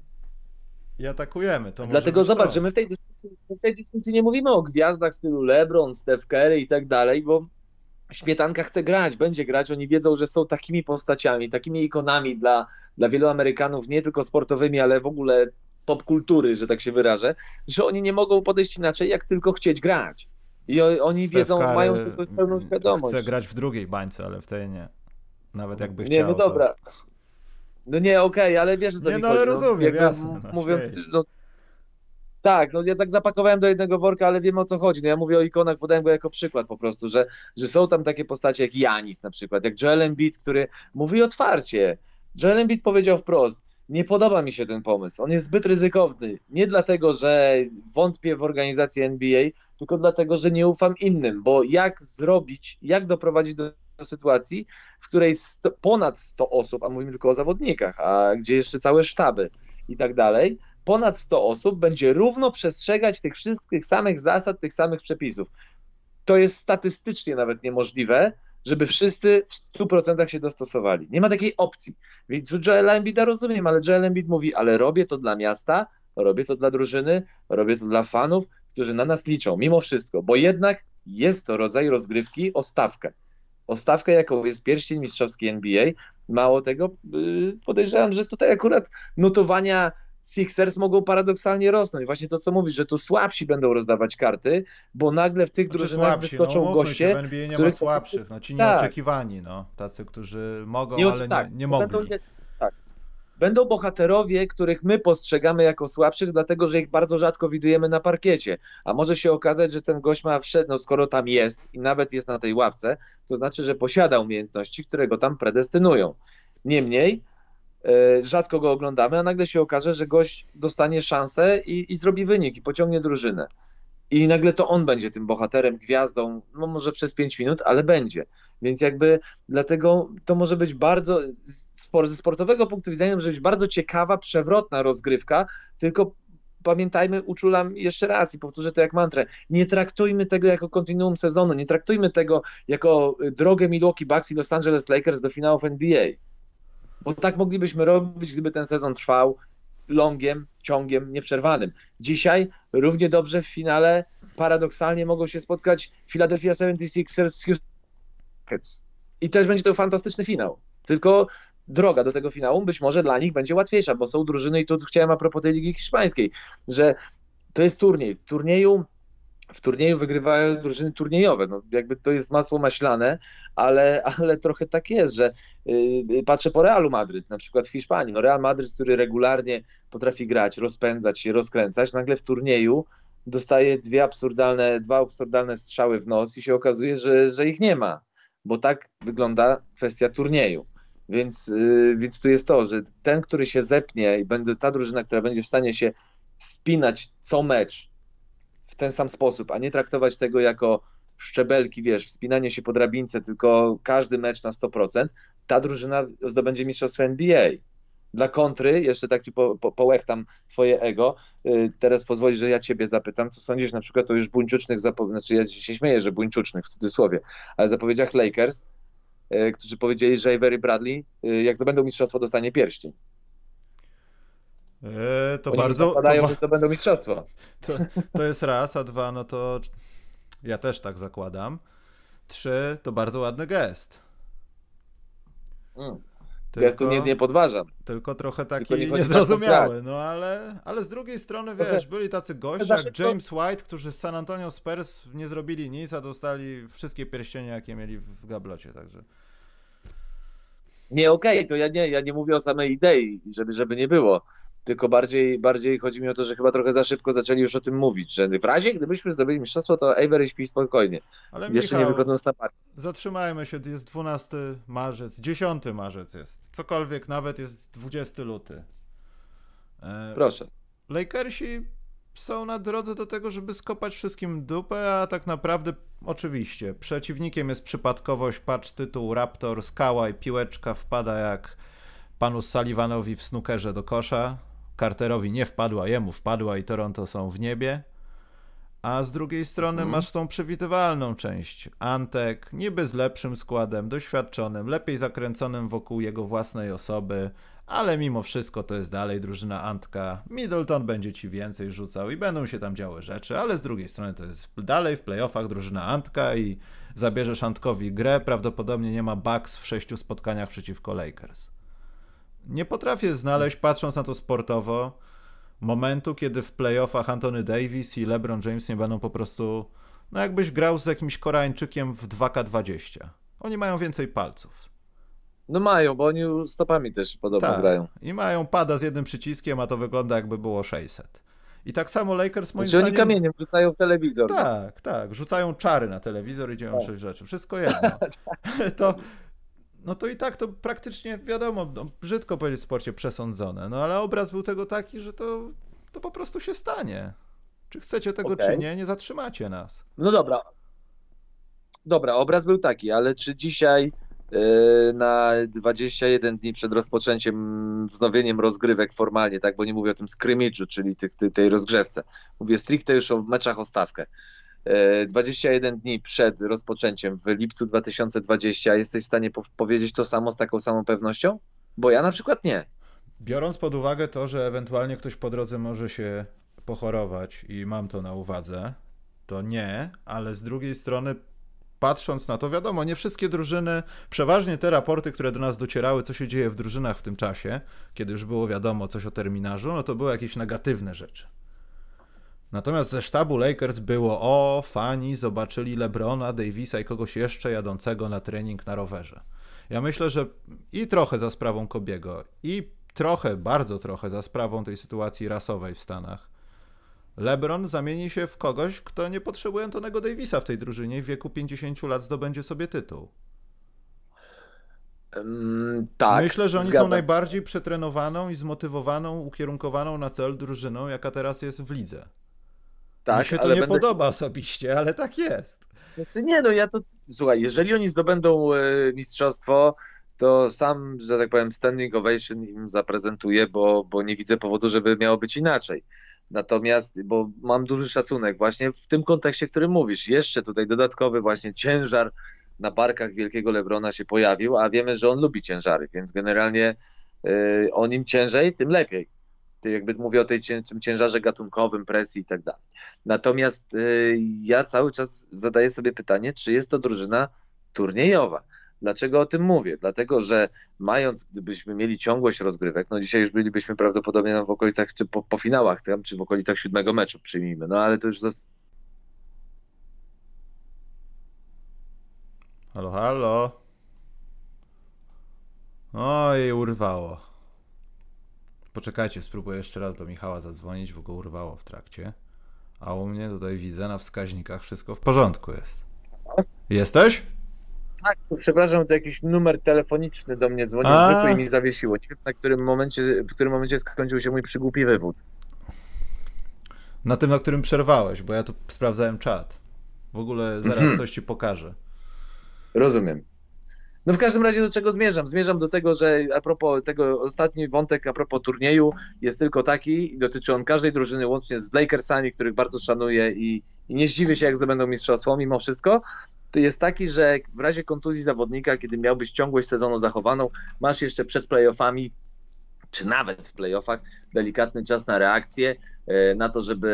i atakujemy. To Dlatego zobacz, to. że my w, tej dyskusji, w tej dyskusji nie mówimy o gwiazdach w stylu LeBron, Steph Curry i tak dalej, bo Śmietanka chce grać, będzie grać. Oni wiedzą, że są takimi postaciami, takimi ikonami dla, dla wielu Amerykanów, nie tylko sportowymi, ale w ogóle popkultury, że tak się wyrażę, że oni nie mogą podejść inaczej, jak tylko chcieć grać. I oni Steph wiedzą, Curry mają tego pełną świadomość. Chce grać w drugiej bańce, ale w tej nie. Nawet jakby no chciał. Nie, no dobra. To... No nie, okej, okay, ale wiesz, co nie, mi no, chodzi. Ale no. rozumiem, no, jasne, mówiąc, no, tak, no ja tak zapakowałem do jednego worka, ale wiem o co chodzi. No ja mówię o ikonach, podałem go jako przykład po prostu, że, że są tam takie postacie jak Janis na przykład, jak Joel Embiid, który mówi otwarcie. Joel Embiid powiedział wprost, nie podoba mi się ten pomysł, on jest zbyt ryzykowny. Nie dlatego, że wątpię w organizację NBA, tylko dlatego, że nie ufam innym, bo jak zrobić, jak doprowadzić do do sytuacji, w której sto, ponad 100 osób, a mówimy tylko o zawodnikach, a gdzie jeszcze całe sztaby i tak dalej, ponad 100 osób będzie równo przestrzegać tych wszystkich samych zasad, tych samych przepisów. To jest statystycznie nawet niemożliwe, żeby wszyscy w 100% się dostosowali. Nie ma takiej opcji. Więc Joel Embida rozumiem, ale Joel Embiid mówi, ale robię to dla miasta, robię to dla drużyny, robię to dla fanów, którzy na nas liczą, mimo wszystko, bo jednak jest to rodzaj rozgrywki o stawkę o stawkę, jaką jest pierścień mistrzowski NBA. Mało tego, y, podejrzewam, że tutaj akurat notowania Sixers mogą paradoksalnie rosnąć. Właśnie to, co mówisz, że tu słabsi będą rozdawać karty, bo nagle w tych znaczy, drużynach słabsi, no wyskoczą no, goście. Się, w NBA nie których... ma słabszych, no, ci tak. nieoczekiwani, no, tacy, którzy mogą, nie, ale tak, nie, nie mogli. Będą bohaterowie, których my postrzegamy jako słabszych, dlatego że ich bardzo rzadko widujemy na parkiecie. A może się okazać, że ten gość ma wszedł, no skoro tam jest i nawet jest na tej ławce, to znaczy, że posiada umiejętności, które go tam predestynują. Niemniej, e, rzadko go oglądamy, a nagle się okaże, że gość dostanie szansę i, i zrobi wynik i pociągnie drużynę. I nagle to on będzie tym bohaterem, gwiazdą, no może przez 5 minut, ale będzie. Więc jakby dlatego to może być bardzo, ze sportowego punktu widzenia, może być bardzo ciekawa, przewrotna rozgrywka, tylko pamiętajmy, uczulam jeszcze raz i powtórzę to jak mantrę, nie traktujmy tego jako kontinuum sezonu, nie traktujmy tego jako y, drogę Milwaukee Bucks i Los Angeles Lakers do finałów NBA. Bo tak moglibyśmy robić, gdyby ten sezon trwał longiem, ciągiem nieprzerwanym. Dzisiaj równie dobrze w finale paradoksalnie mogą się spotkać Philadelphia 76ers z Houston I też będzie to fantastyczny finał. Tylko droga do tego finału być może dla nich będzie łatwiejsza, bo są drużyny, i tu chciałem a propos tej Ligi Hiszpańskiej, że to jest turniej. W turnieju w turnieju wygrywają drużyny turniejowe. No, jakby to jest masło maślane, ale, ale trochę tak jest, że y, y, patrzę po Realu Madryt, na przykład w Hiszpanii. No, Real Madryt, który regularnie potrafi grać, rozpędzać się, rozkręcać, nagle w turnieju dostaje dwie absurdalne, dwa absurdalne strzały w nos i się okazuje, że, że ich nie ma, bo tak wygląda kwestia turnieju. Więc, y, więc tu jest to, że ten, który się zepnie i będzie ta drużyna, która będzie w stanie się spinać co mecz, w ten sam sposób, a nie traktować tego jako szczebelki, wiesz, wspinanie się po drabince, tylko każdy mecz na 100%, ta drużyna zdobędzie mistrzostwo NBA. Dla kontry, jeszcze tak ci po, po, połechtam twoje ego, yy, teraz pozwolisz, że ja ciebie zapytam, co sądzisz na przykład o już buńczucznych, zapowiedziach, znaczy ja się śmieję, że buńczucznych w cudzysłowie, ale zapowiedziach Lakers, yy, którzy powiedzieli, że Avery Bradley, yy, jak zdobędą mistrzostwo, dostanie pierścień. E, to Oni bardzo. Zakładają, to, że to będą mistrzostwa. To, to jest raz, a dwa, no to ja też tak zakładam. Trzy, to bardzo ładny gest. Mm. Tylko, gestu nie, nie podważam. Tylko trochę taki tylko nie niezrozumiały, no ale, ale z drugiej strony, wiesz, byli tacy goście jak James White, którzy z San Antonio Spurs nie zrobili nic, a dostali wszystkie pierścienie, jakie mieli w gablocie, także... Nie, okej, okay, to ja nie, ja nie mówię o samej idei, żeby, żeby nie było tylko bardziej, bardziej chodzi mi o to, że chyba trochę za szybko zaczęli już o tym mówić, że w razie gdybyśmy zdobyli mistrzostwo, to Avery śpi spokojnie, Ale jeszcze Michał, nie wychodząc na park. Zatrzymajmy się, jest 12 marzec, 10 marzec jest, cokolwiek, nawet jest 20 luty. E, Proszę. Lakersi są na drodze do tego, żeby skopać wszystkim dupę, a tak naprawdę oczywiście przeciwnikiem jest przypadkowość, patrz tytuł Raptor, skała i piłeczka wpada jak panu Sullivanowi w snukerze do kosza. Carterowi nie wpadła, jemu wpadła i Toronto są w niebie. A z drugiej strony mhm. masz tą przewidywalną część. Antek, niby z lepszym składem, doświadczonym, lepiej zakręconym wokół jego własnej osoby, ale mimo wszystko to jest dalej drużyna Antka. Middleton będzie ci więcej rzucał i będą się tam działy rzeczy, ale z drugiej strony to jest dalej w playoffach drużyna Antka i zabierzesz Antkowi grę. Prawdopodobnie nie ma Bucks w sześciu spotkaniach przeciwko Lakers nie potrafię znaleźć, patrząc na to sportowo, momentu, kiedy w playoffach Anthony Davis i LeBron James nie będą po prostu, no jakbyś grał z jakimś Koreańczykiem w 2K20. Oni mają więcej palców. No mają, bo oni stopami też podobno tak. grają. I mają pada z jednym przyciskiem, a to wygląda jakby było 600. I tak samo Lakers moim znaczy, zdaniem... oni kamieniem rzucają w telewizor. No. Tak, tak. Rzucają czary na telewizor i dzieją tak. rzeczy. Wszystko jedno. Tak. to, no to i tak to praktycznie wiadomo, no, brzydko powiedzieć w sporcie przesądzone, no ale obraz był tego taki, że to, to po prostu się stanie. Czy chcecie tego, okay. czy nie, nie zatrzymacie nas. No dobra. Dobra, obraz był taki, ale czy dzisiaj y, na 21 dni przed rozpoczęciem, wznowieniem rozgrywek formalnie, tak, bo nie mówię o tym skrymidżu, czyli tych, tej rozgrzewce. Mówię stricte już o meczach o stawkę. 21 e, dni przed rozpoczęciem w lipcu 2020 jesteś w stanie po powiedzieć to samo z taką samą pewnością? Bo ja na przykład nie. Biorąc pod uwagę to, że ewentualnie ktoś po drodze może się pochorować i mam to na uwadze, to nie, ale z drugiej strony patrząc na to, wiadomo, nie wszystkie drużyny, przeważnie te raporty, które do nas docierały, co się dzieje w drużynach w tym czasie, kiedy już było wiadomo coś o terminarzu, no to były jakieś negatywne rzeczy. Natomiast ze sztabu Lakers było o, fani zobaczyli LeBrona, Davisa i kogoś jeszcze jadącego na trening na rowerze. Ja myślę, że i trochę za sprawą Kobiego, i trochę, bardzo trochę za sprawą tej sytuacji rasowej w Stanach, LeBron zamieni się w kogoś, kto nie potrzebuje Antonego Davisa w tej drużynie i w wieku 50 lat zdobędzie sobie tytuł. Um, tak, Myślę, że oni zgadzam. są najbardziej przetrenowaną i zmotywowaną, ukierunkowaną na cel drużyną, jaka teraz jest w lidze. Tak, Mi się to nie będę... podoba osobiście, ale tak jest. Znaczy nie, no ja to... Słuchaj, jeżeli oni zdobędą e, mistrzostwo, to sam, że tak powiem, standing ovation im zaprezentuję, bo, bo nie widzę powodu, żeby miało być inaczej. Natomiast, bo mam duży szacunek właśnie w tym kontekście, który mówisz. Jeszcze tutaj dodatkowy właśnie ciężar na barkach wielkiego Lebrona się pojawił, a wiemy, że on lubi ciężary, więc generalnie e, o nim ciężej, tym lepiej jakby mówię o tej ciężarze gatunkowym, presji i tak dalej. Natomiast y, ja cały czas zadaję sobie pytanie, czy jest to drużyna turniejowa. Dlaczego o tym mówię? Dlatego, że mając, gdybyśmy mieli ciągłość rozgrywek, no dzisiaj już bylibyśmy prawdopodobnie w okolicach, czy po, po finałach tam, czy w okolicach siódmego meczu przyjmijmy, no ale to już zostało Halo, halo. Oj, urwało. Poczekajcie, spróbuję jeszcze raz do Michała zadzwonić, bo go urwało w trakcie. A u mnie tutaj widzę na wskaźnikach wszystko w porządku jest. Jesteś? Tak, przepraszam, to jakiś numer telefoniczny do mnie dzwonił A... zwykły i mi zawiesiło. Nie wiem, na którym momencie, w którym momencie skończył się mój przygłupi wywód. Na tym, na którym przerwałeś, bo ja tu sprawdzałem czat. W ogóle zaraz mhm. coś ci pokażę. Rozumiem. No w każdym razie do czego zmierzam? Zmierzam do tego, że a propos tego, ostatni wątek a propos turnieju jest tylko taki i dotyczy on każdej drużyny, łącznie z Lakersami, których bardzo szanuję i, i nie zdziwię się, jak zdobędą mistrzostwo mimo wszystko, to jest taki, że w razie kontuzji zawodnika, kiedy miałbyś ciągłość sezonu zachowaną, masz jeszcze przed playoffami czy nawet w playoffach, delikatny czas na reakcję, e, na to, żeby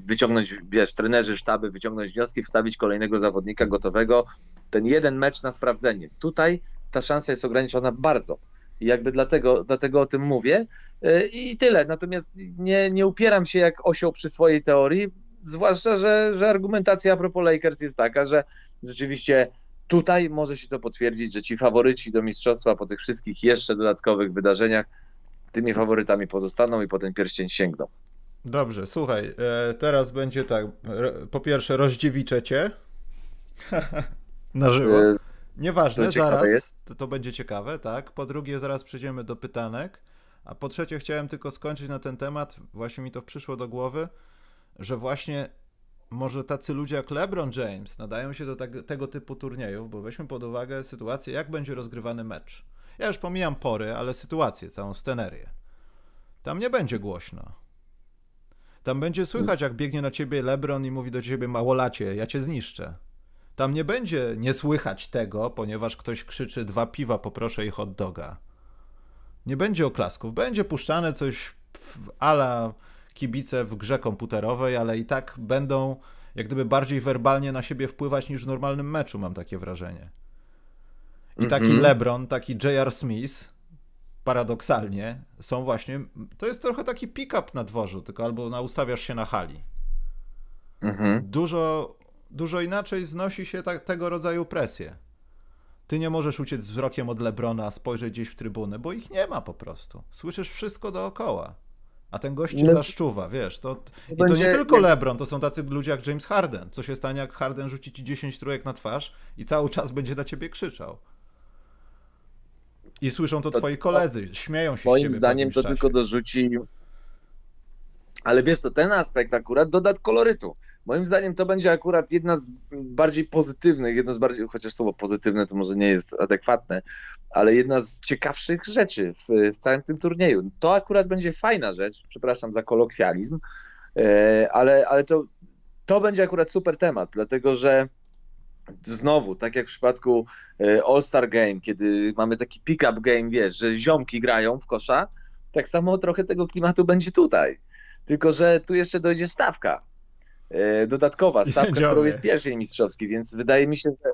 e, wyciągnąć, wiesz, trenerzy, sztaby, wyciągnąć wnioski, wstawić kolejnego zawodnika gotowego. Ten jeden mecz na sprawdzenie. Tutaj ta szansa jest ograniczona bardzo. I jakby dlatego, dlatego o tym mówię e, i tyle. Natomiast nie, nie upieram się jak osioł przy swojej teorii, zwłaszcza, że, że argumentacja a propos Lakers jest taka, że rzeczywiście Tutaj może się to potwierdzić, że ci faworyci do mistrzostwa po tych wszystkich jeszcze dodatkowych wydarzeniach tymi faworytami pozostaną i potem pierścień sięgną. Dobrze, słuchaj, e, teraz będzie tak. Po pierwsze, rozdziewiczę cię. Na żywo. E, Nieważne, to zaraz. To, to, będzie ciekawe, tak. Po drugie, zaraz przejdziemy do pytanek. A po trzecie, chciałem tylko skończyć na ten temat. Właśnie mi to przyszło do głowy, że właśnie może tacy ludzie jak LeBron James nadają się do tego typu turniejów, bo weźmy pod uwagę sytuację, jak będzie rozgrywany mecz. Ja już pomijam pory, ale sytuację, całą scenerię. Tam nie będzie głośno. Tam będzie słychać, jak biegnie na ciebie LeBron i mówi do ciebie: Małolacie, ja cię zniszczę. Tam nie będzie nie słychać tego, ponieważ ktoś krzyczy: Dwa piwa, poproszę i hot doga. Nie będzie oklasków. Będzie puszczane coś ala kibice w grze komputerowej, ale i tak będą jak gdyby bardziej werbalnie na siebie wpływać niż w normalnym meczu, mam takie wrażenie. I taki mm -hmm. LeBron, taki J.R. Smith, paradoksalnie, są właśnie. To jest trochę taki pick-up na dworzu, tylko albo na, ustawiasz się na hali. Mm -hmm. Dużo, dużo inaczej znosi się ta, tego rodzaju presję. Ty nie możesz uciec wzrokiem od LeBrona, spojrzeć gdzieś w trybuny, bo ich nie ma po prostu. Słyszysz wszystko dookoła a ten gość się no, zaszczuwa, wiesz. To, I to nie tylko LeBron, to są tacy ludzie jak James Harden. Co się stanie, jak Harden rzuci ci 10 trójek na twarz i cały czas będzie na ciebie krzyczał. I słyszą to, to twoi koledzy, śmieją się Moim z Moim zdaniem to czasie. tylko dorzuci ale wiesz to ten aspekt akurat dodat kolorytu. Moim zdaniem to będzie akurat jedna z bardziej pozytywnych, jedna z bardziej, chociaż słowo pozytywne to może nie jest adekwatne, ale jedna z ciekawszych rzeczy w, w całym tym turnieju. To akurat będzie fajna rzecz, przepraszam za kolokwializm, e, ale, ale to, to będzie akurat super temat, dlatego że znowu, tak jak w przypadku e, All-Star Game, kiedy mamy taki pick-up game, wiesz, że ziomki grają w kosza, tak samo trochę tego klimatu będzie tutaj. Tylko, że tu jeszcze dojdzie stawka. E, dodatkowa stawka, którą jest pierwszej mistrzowski, więc wydaje mi się, że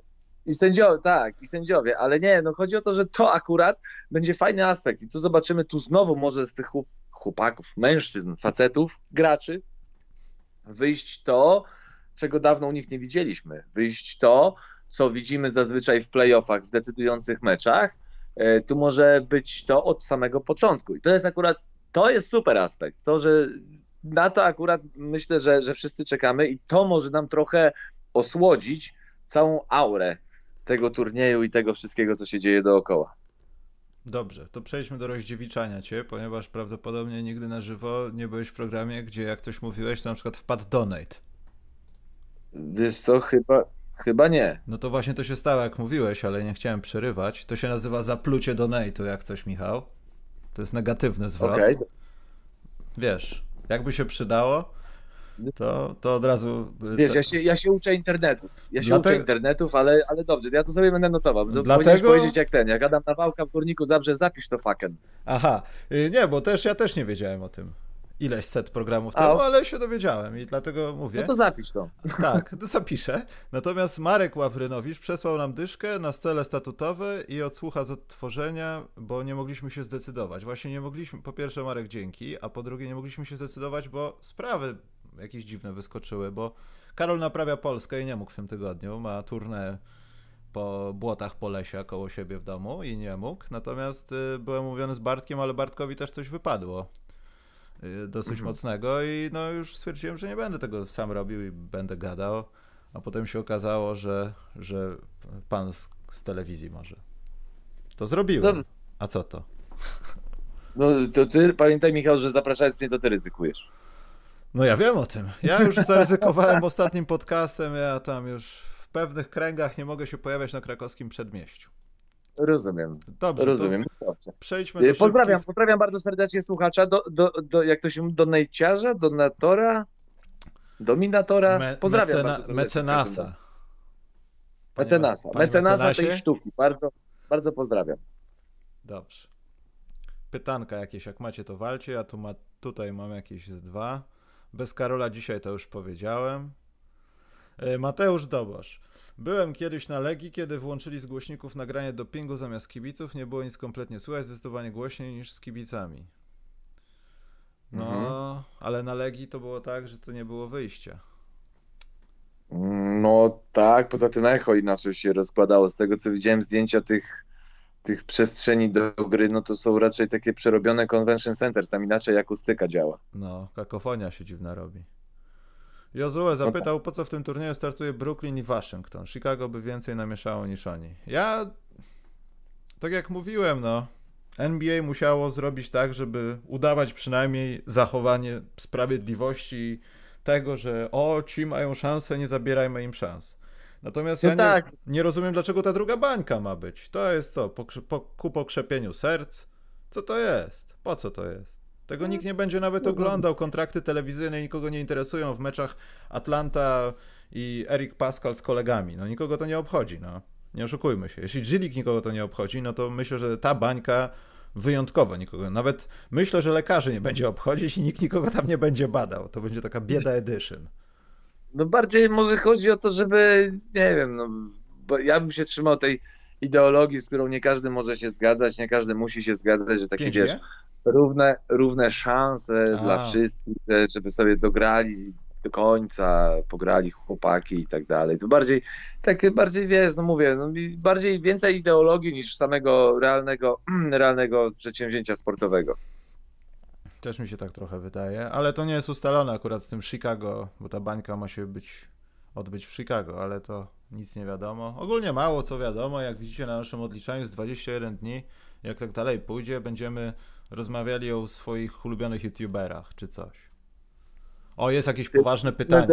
i sędziowie, tak, i sędziowie, ale nie, no chodzi o to, że to akurat będzie fajny aspekt i tu zobaczymy, tu znowu może z tych chłopaków, mężczyzn, facetów, graczy wyjść to, czego dawno u nich nie widzieliśmy. Wyjść to, co widzimy zazwyczaj w playoffach, w decydujących meczach, e, tu może być to od samego początku. I to jest akurat, to jest super aspekt. To, że na to akurat myślę, że, że wszyscy czekamy i to może nam trochę osłodzić całą aurę tego turnieju i tego wszystkiego, co się dzieje dookoła. Dobrze, to przejdźmy do rozdziewiczania Cię, ponieważ prawdopodobnie nigdy na żywo nie byłeś w programie, gdzie jak coś mówiłeś, to na przykład wpadł donate. Wiesz co, chyba, chyba nie. No to właśnie to się stało, jak mówiłeś, ale nie chciałem przerywać. To się nazywa zaplucie donate'u, jak coś, Michał. To jest negatywny zwrot. Okay. Wiesz, jakby się przydało, to, to od razu... E, Wiesz, ja się, ja się uczę internetu. Ja się uczę internetów, ale, ale dobrze, ja to sobie będę notował. Dlatego... Powinieneś powiedzieć jak ten, jak Adam Nawałka w Górniku Zabrze, zapisz to faken. Aha, y, nie, bo też ja też nie wiedziałem o tym ileś set programów temu, A, ale się dowiedziałem i dlatego mówię. No to zapisz to. Tak, to zapiszę. Natomiast Marek Ławrynowicz przesłał nam dyszkę na cele statutowe i odsłucha z odtworzenia, bo nie mogliśmy się zdecydować. Właśnie nie mogliśmy, po pierwsze Marek dzięki, a po drugie nie mogliśmy się zdecydować, bo sprawy jakieś dziwne wyskoczyły, bo Karol naprawia Polskę i nie mógł w tym tygodniu, ma turnę po błotach po lesie koło siebie w domu i nie mógł. Natomiast y, byłem mówiony z Bartkiem, ale Bartkowi też coś wypadło Y, dosyć mhm. mocnego i no już stwierdziłem, że nie będę tego sam robił i będę gadał, a potem się okazało, że, że pan z, z telewizji może. To zrobiłem. No, a co to? No to ty pamiętaj Michał, że zapraszając mnie to ty ryzykujesz. No ja wiem o tym. Ja już zaryzykowałem ostatnim podcastem, ja tam już w pewnych kręgach nie mogę się pojawiać na krakowskim przedmieściu. Rozumiem. Dobrze. Rozumiem. Przejdźmy e, do pozdrawiam, szybkich... pozdrawiam bardzo serdecznie słuchacza, do, do, do, jak to się mówi, donajciarza, donatora, dominatora. Me, pozdrawiam mecena, bardzo serdecznie. Mecenasa. mecenasa. Panie mecenasa tej sztuki. Bardzo, bardzo pozdrawiam. Dobrze. Pytanka jakieś, jak macie to walcie, ja tu ma, tutaj mam jakieś z dwa. Bez Karola dzisiaj to już powiedziałem. E, Mateusz Dobosz. Byłem kiedyś na Legii, kiedy włączyli z głośników nagranie dopingu zamiast kibiców. Nie było nic kompletnie słychać, zdecydowanie głośniej niż z kibicami. No, mhm. ale na Legii to było tak, że to nie było wyjścia. No tak, poza tym echo inaczej się rozkładało. Z tego co widziałem zdjęcia tych, tych przestrzeni do gry, no to są raczej takie przerobione convention centers, tam inaczej akustyka działa. No, kakofonia się dziwna robi. Jozue zapytał, po co w tym turnieju startuje Brooklyn i Waszyngton? Chicago by więcej namieszało niż oni. Ja, tak jak mówiłem, no, NBA musiało zrobić tak, żeby udawać przynajmniej zachowanie sprawiedliwości tego, że o, ci mają szansę, nie zabierajmy im szans. Natomiast no ja tak. nie, nie, rozumiem, dlaczego ta druga bańka ma być. To jest co? Po, po, ku pokrzepieniu serc? Co to jest? Po co to jest? Tego nikt nie będzie nawet no oglądał. Kontrakty telewizyjne nikogo nie interesują w meczach Atlanta i Eric Pascal z kolegami. No nikogo to nie obchodzi, no. Nie oszukujmy się. Jeśli Dzilik nikogo to nie obchodzi, no to myślę, że ta bańka wyjątkowo nikogo. Nawet myślę, że lekarzy nie będzie obchodzić i nikt nikogo tam nie będzie badał. To będzie taka bieda edition. No bardziej może chodzi o to, żeby, nie wiem, no, bo ja bym się trzymał tej ideologii, z którą nie każdy może się zgadzać, nie każdy musi się zgadzać, że taki 5 wiesz, równe, równe szanse A. dla wszystkich, żeby sobie dograli do końca, pograli chłopaki i tak dalej. To bardziej, tak bardziej wiesz, no mówię, no, bardziej więcej ideologii niż samego realnego, realnego przedsięwzięcia sportowego. Też mi się tak trochę wydaje, ale to nie jest ustalone akurat z tym Chicago, bo ta bańka ma się być, odbyć w Chicago, ale to nic nie wiadomo. Ogólnie mało co wiadomo, jak widzicie na naszym odliczaniu jest 21 dni. Jak tak dalej pójdzie, będziemy rozmawiali o swoich ulubionych youtuberach czy coś. O, jest jakieś poważne no pytanie.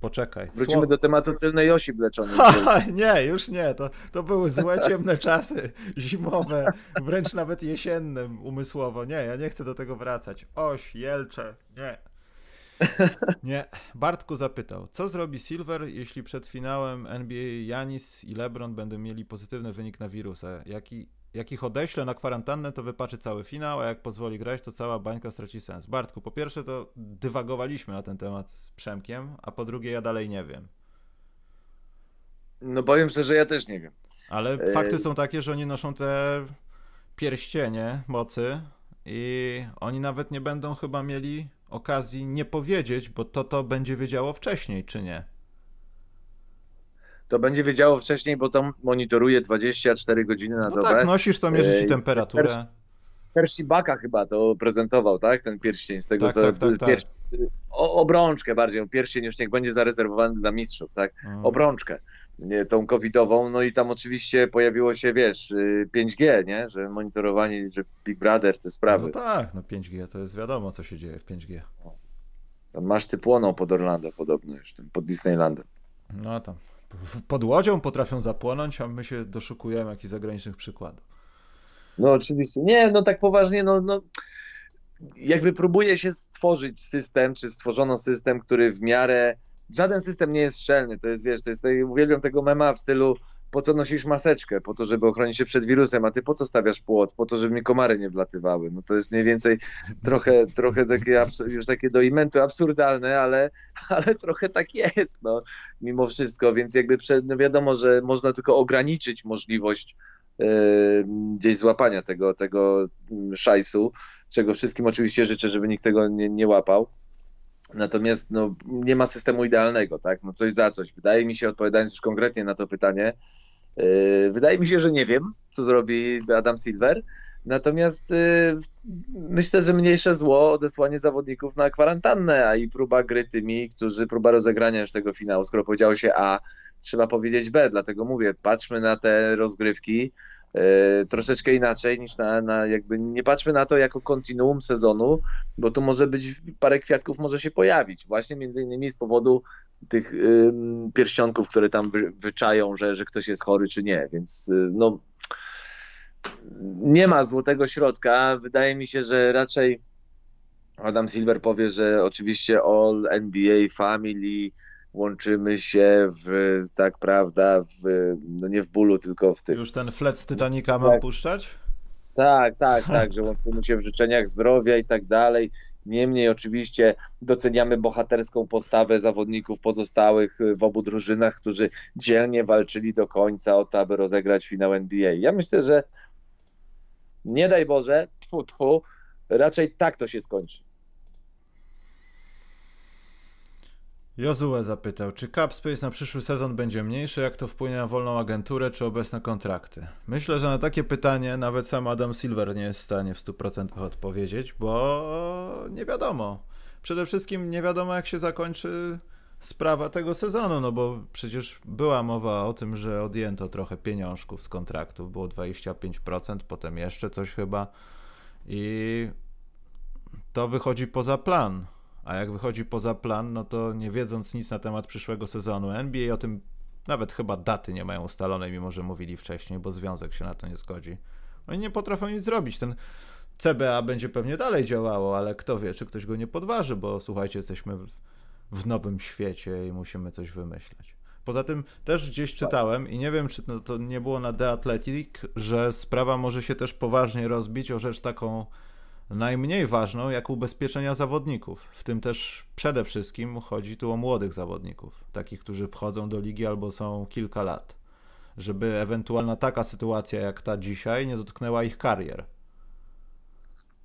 Poczekaj. Wrócimy Słowo. do tematu tylnej osi bleczonej. Ha, nie, już nie. To, to były złe, ciemne czasy. Zimowe, wręcz nawet jesienne umysłowo. Nie, ja nie chcę do tego wracać. Oś, Jelcze, nie. Nie. Bartku zapytał, co zrobi Silver, jeśli przed finałem NBA Janis i LeBron będą mieli pozytywny wynik na wirusa? Jaki jak ich odeślę na kwarantannę, to wypaczy cały finał, a jak pozwoli grać, to cała bańka straci sens. Bartku, po pierwsze to dywagowaliśmy na ten temat z Przemkiem, a po drugie ja dalej nie wiem. No powiem szczerze, ja też nie wiem. Ale e, fakty są takie, że oni noszą te pierścienie mocy i oni nawet nie będą chyba mieli okazji nie powiedzieć, bo to to będzie wiedziało wcześniej, czy nie? to będzie wiedziało wcześniej, bo tam monitoruje 24 godziny na no dobę. Tak, nosisz to, mierzy ci temperaturę. Persi Baka chyba to prezentował, tak? Ten pierścień z tego, tak, co... Tak, tak, tak. o, obrączkę bardziej, pierścień już niech będzie zarezerwowany dla mistrzów, tak? Mm. Obrączkę tą covidową, no i tam oczywiście pojawiło się, wiesz, 5G, y, nie? Że monitorowanie, że Big Brother, te sprawy. No tak, no 5G to jest wiadomo, co się dzieje w 5G. Tam masz ty pod Orlando podobno już, pod Disneylandem. No tam, pod łodzią potrafią zapłonąć, a my się doszukujemy jakichś zagranicznych przykładów. No oczywiście. Nie, no tak poważnie, no, no jakby próbuje się stworzyć system, czy stworzono system, który w miarę żaden system nie jest szczelny. To jest, wiesz, to jest, to, uwielbiam tego mema w stylu po co nosisz maseczkę? Po to, żeby ochronić się przed wirusem, a ty po co stawiasz płot? Po to, żeby mi komary nie wlatywały. No to jest mniej więcej trochę, trochę takie, już takie do absurdalne, ale, ale trochę tak jest, no, mimo wszystko, więc jakby przed, no wiadomo, że można tylko ograniczyć możliwość yy, gdzieś złapania tego, tego mm, szajsu, czego wszystkim oczywiście życzę, żeby nikt tego nie, nie łapał Natomiast no, nie ma systemu idealnego, tak? No coś za coś. Wydaje mi się, odpowiadając już konkretnie na to pytanie, yy, wydaje mi się, że nie wiem, co zrobi Adam Silver. Natomiast yy, myślę, że mniejsze zło odesłanie zawodników na kwarantannę, a i próba gry tymi, którzy próba rozegrania już tego finału, skoro powiedziało się A, trzeba powiedzieć B, dlatego mówię, patrzmy na te rozgrywki, E, troszeczkę inaczej niż na, na jakby nie patrzmy na to jako kontinuum sezonu, bo tu może być parę kwiatków może się pojawić, właśnie między innymi z powodu tych y, pierścionków, które tam wy, wyczają, że, że ktoś jest chory czy nie, więc y, no nie ma złotego środka, wydaje mi się, że raczej Adam Silver powie, że oczywiście all NBA family łączymy się w, tak prawda, w, no nie w bólu, tylko w tym. Już ten flet z Titanica tak. mam tak, puszczać? Tak, tak, tak, że łączymy się w życzeniach zdrowia i tak dalej. Niemniej oczywiście doceniamy bohaterską postawę zawodników pozostałych w obu drużynach, którzy dzielnie walczyli do końca o to, aby rozegrać finał NBA. Ja myślę, że nie daj Boże, tfu, tfu, raczej tak to się skończy. Jozue zapytał, czy Capspace na przyszły sezon będzie mniejszy, jak to wpłynie na wolną agenturę czy obecne kontrakty? Myślę, że na takie pytanie nawet sam Adam Silver nie jest w stanie w 100% odpowiedzieć, bo nie wiadomo. Przede wszystkim nie wiadomo, jak się zakończy sprawa tego sezonu, no bo przecież była mowa o tym, że odjęto trochę pieniążków z kontraktów, było 25%, potem jeszcze coś chyba i to wychodzi poza plan a jak wychodzi poza plan, no to nie wiedząc nic na temat przyszłego sezonu NBA, o tym nawet chyba daty nie mają ustalonej, mimo że mówili wcześniej, bo związek się na to nie zgodzi. Oni nie potrafią nic zrobić. Ten CBA będzie pewnie dalej działało, ale kto wie, czy ktoś go nie podważy, bo słuchajcie, jesteśmy w nowym świecie i musimy coś wymyśleć. Poza tym też gdzieś czytałem i nie wiem, czy to, to nie było na The Athletic, że sprawa może się też poważnie rozbić o rzecz taką najmniej ważną, jak ubezpieczenia zawodników. W tym też przede wszystkim chodzi tu o młodych zawodników, takich, którzy wchodzą do ligi albo są kilka lat, żeby ewentualna taka sytuacja jak ta dzisiaj nie dotknęła ich karier.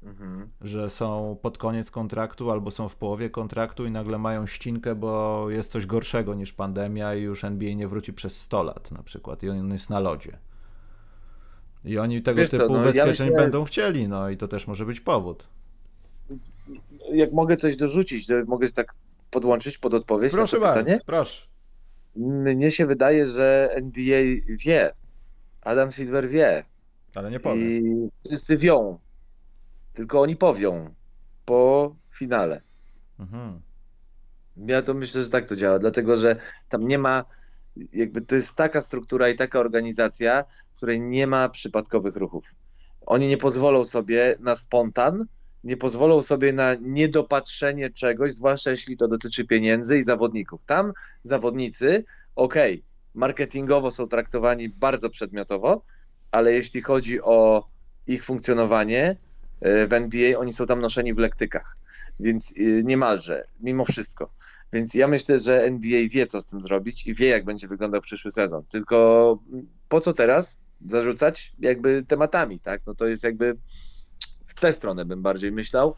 Mhm. Że są pod koniec kontraktu albo są w połowie kontraktu i nagle mają ścinkę, bo jest coś gorszego niż pandemia i już NBA nie wróci przez 100 lat na przykład i on jest na lodzie. I oni tego Wiesz typu co, no, ubezpieczeń ja myślę, będą chcieli, no i to też może być powód. Jak mogę coś dorzucić, to mogę tak podłączyć pod odpowiedź proszę na to bardzo, pytanie? Proszę. Mnie się wydaje, że NBA wie. Adam Silver wie. Ale nie powie. I wszyscy wią. Tylko oni powią po finale. Mhm. Ja to myślę, że tak to działa, dlatego że tam nie ma, jakby to jest taka struktura i taka organizacja, której nie ma przypadkowych ruchów. Oni nie pozwolą sobie na spontan, nie pozwolą sobie na niedopatrzenie czegoś, zwłaszcza jeśli to dotyczy pieniędzy i zawodników. Tam zawodnicy, okej, okay, marketingowo są traktowani bardzo przedmiotowo, ale jeśli chodzi o ich funkcjonowanie e, w NBA, oni są tam noszeni w lektykach, więc e, niemalże, mimo wszystko. Więc ja myślę, że NBA wie, co z tym zrobić i wie, jak będzie wyglądał przyszły sezon. Tylko mm, po co teraz? zarzucać jakby tematami, tak? No to jest jakby w tę stronę bym bardziej myślał.